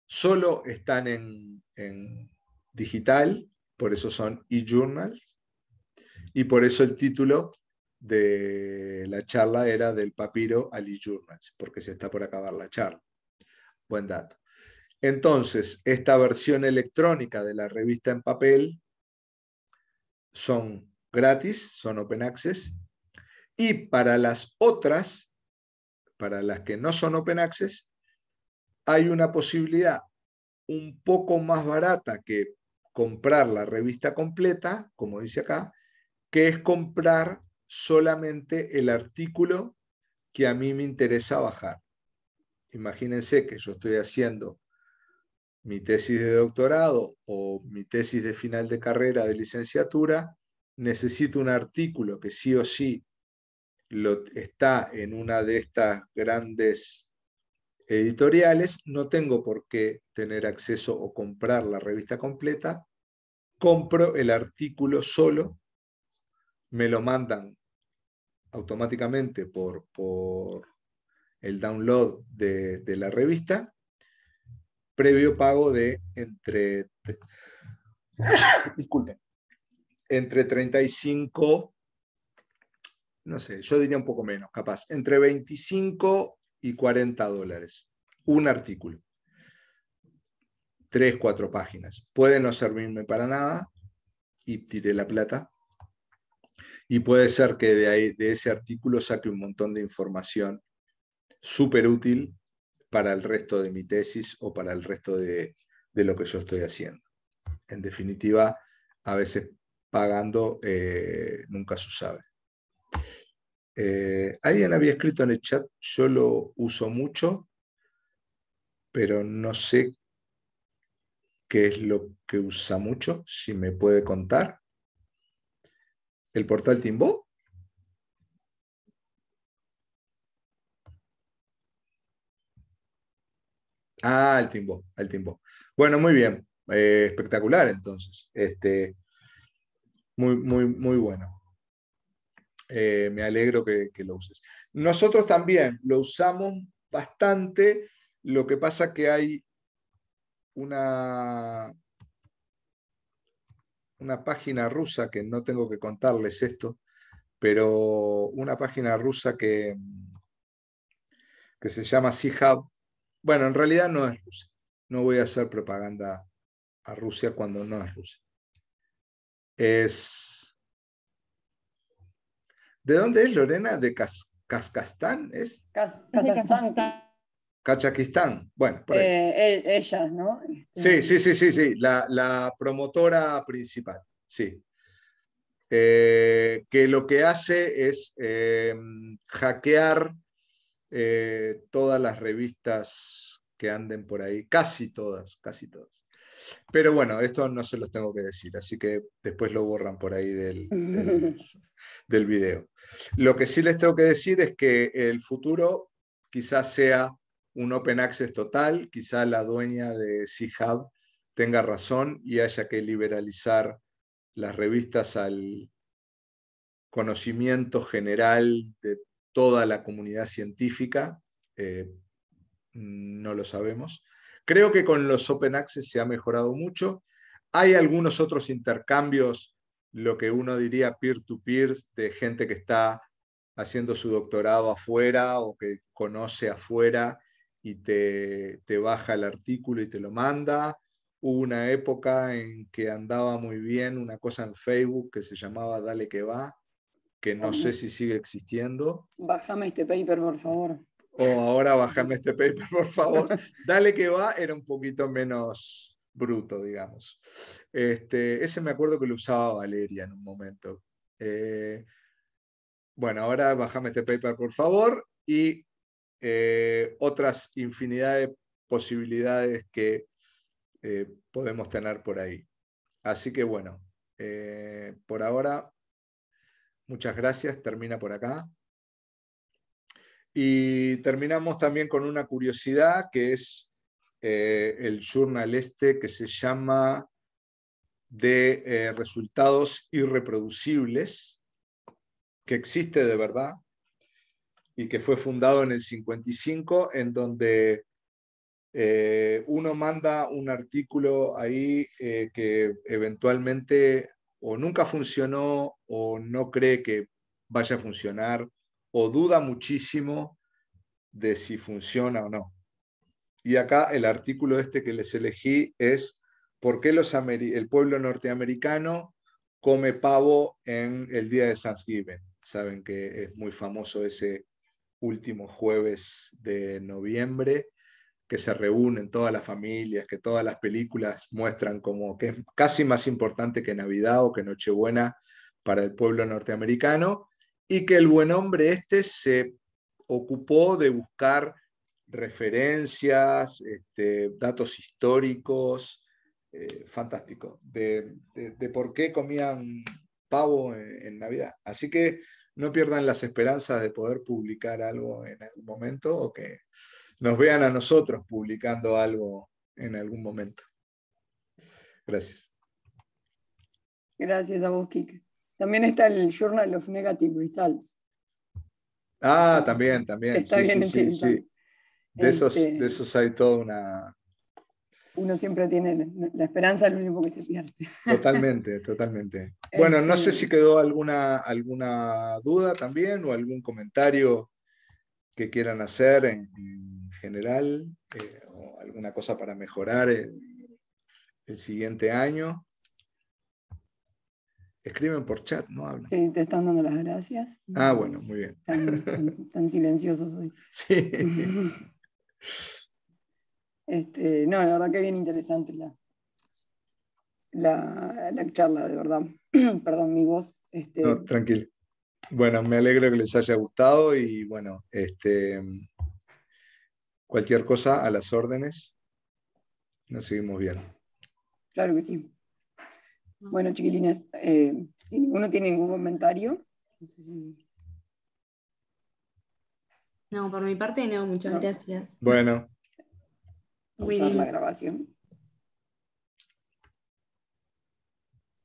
solo están en, en digital, por eso son e-journals, y por eso el título de la charla era del papiro al e-journals, porque se está por acabar la charla. Buen dato. Entonces, esta versión electrónica de la revista en papel son gratis, son open access, y para las otras, para las que no son open access, hay una posibilidad un poco más barata que comprar la revista completa, como dice acá, que es comprar solamente el artículo que a mí me interesa bajar. Imagínense que yo estoy haciendo mi tesis de doctorado o mi tesis de final de carrera de licenciatura, necesito un artículo que sí o sí está en una de estas grandes editoriales, no tengo por qué tener acceso o comprar la revista completa, compro el artículo solo, me lo mandan automáticamente por, por el download de, la revista, previo pago de entre, disculpen, entre 35 no sé, yo diría un poco menos, capaz, entre 25 y 40 dólares. Un artículo. Tres, cuatro páginas. Puede no servirme para nada y tiré la plata. Y puede ser que de, ahí, de ese artículo saque un montón de información súper útil para el resto de mi tesis o para el resto de, lo que yo estoy haciendo. En definitiva, a veces pagando eh, nunca se sabe. Eh, alguien había escrito en el chat, yo lo uso mucho, pero no sé qué es lo que usa mucho, si me puede contar. ¿El portal Timbó? Ah, el Timbó, el Timbó. Bueno, muy bien. Eh, espectacular entonces. Este, muy, muy, muy bueno. Eh, me alegro que, lo uses. Nosotros también lo usamos bastante, lo que pasa que hay una, una página rusa, que no tengo que contarles esto, pero una página rusa que, que se llama c Bueno, en realidad no es rusa. No voy a hacer propaganda a Rusia cuando no es Rusia. Es ¿De dónde es Lorena? ¿De Kaz Kazajstán? ¿Es? Bueno, por eh, e-, ella, ¿no? Sí, sí, sí, sí, sí. La, promotora principal, sí. Eh, que lo que hace es em, hackear eh, todas las revistas que anden por ahí, casi todas, casi todas. Pero bueno, esto no se los tengo que decir, así que después lo borran por ahí del, video. Lo que sí les tengo que decir es que el futuro quizás sea un open access total, quizá la dueña de C-Hub tenga razón y haya que liberalizar las revistas al conocimiento general de toda la comunidad científica, eh, no lo sabemos, Creo que con los Open Access se ha mejorado mucho. Hay algunos otros intercambios, lo que uno diría peer-to-peer, de gente que está haciendo su doctorado afuera o que conoce afuera y te, te baja el artículo y te lo manda. Hubo una época en que andaba muy bien una cosa en Facebook que se llamaba Dale que va, que no sé si sigue existiendo. Bájame este paper, por favor o ahora bájame este paper, por favor. Dale que va, era un poquito menos bruto, digamos. Este, ese me acuerdo que lo usaba Valeria en un momento. Eh, bueno, ahora bájame este paper, por favor, y eh, otras infinidad de posibilidades que eh, podemos tener por ahí. Así que bueno, por ahora, muchas gracias, termina por acá. Y terminamos también con una curiosidad que es eh, el journal este que se llama de eh, resultados irreproducibles, que existe de verdad y que fue fundado en el 55, en donde eh, uno manda un artículo ahí que eventualmente o nunca funcionó o no cree que vaya a funcionar o duda muchísimo de si funciona o no. Y acá el artículo este que les elegí es ¿Por qué el pueblo norteamericano come pavo en el día de Thanksgiving? Saben que es muy famoso ese último jueves de noviembre, que se reúnen todas las familias, que todas las películas muestran como que es casi más importante que Navidad o que Nochebuena para el pueblo norteamericano y que el buen hombre este se ocupó de buscar referencias, este, datos históricos, eh, fantástico, de, por qué comían pavo en, en, Navidad. Así que no pierdan las esperanzas de poder publicar algo en algún momento o que nos vean a nosotros publicando algo en algún momento. Gracias. Gracias a vos, Kike. También está el Journal of Negative Results. Ah, también, también. Está bien sí, sí, De, esos, este, de esos hay toda una... Uno siempre tiene la esperanza, lo único que se pierde. Totalmente, totalmente. Bueno, no sé este, si quedó alguna, alguna duda también o algún comentario que quieran hacer en, general eh, o alguna cosa para mejorar el, el siguiente año. Escriben por chat, no hablan. Sí, te están dando las gracias. Ah, bueno, muy bien. Tan, silencioso soy. silenciosos hoy. Sí. Este, no, la verdad que bien interesante la, la, charla, de verdad. Perdón, mi voz. Este, no, tranquilo. Bueno, me alegro que les haya gustado y bueno, este, cualquier cosa a las órdenes. Nos seguimos bien. Claro que sí. Bueno, chiquilines, eh, si ninguno tiene ningún comentario. No, sé por mi parte no, muchas gracias. Bueno. Usar la grabación.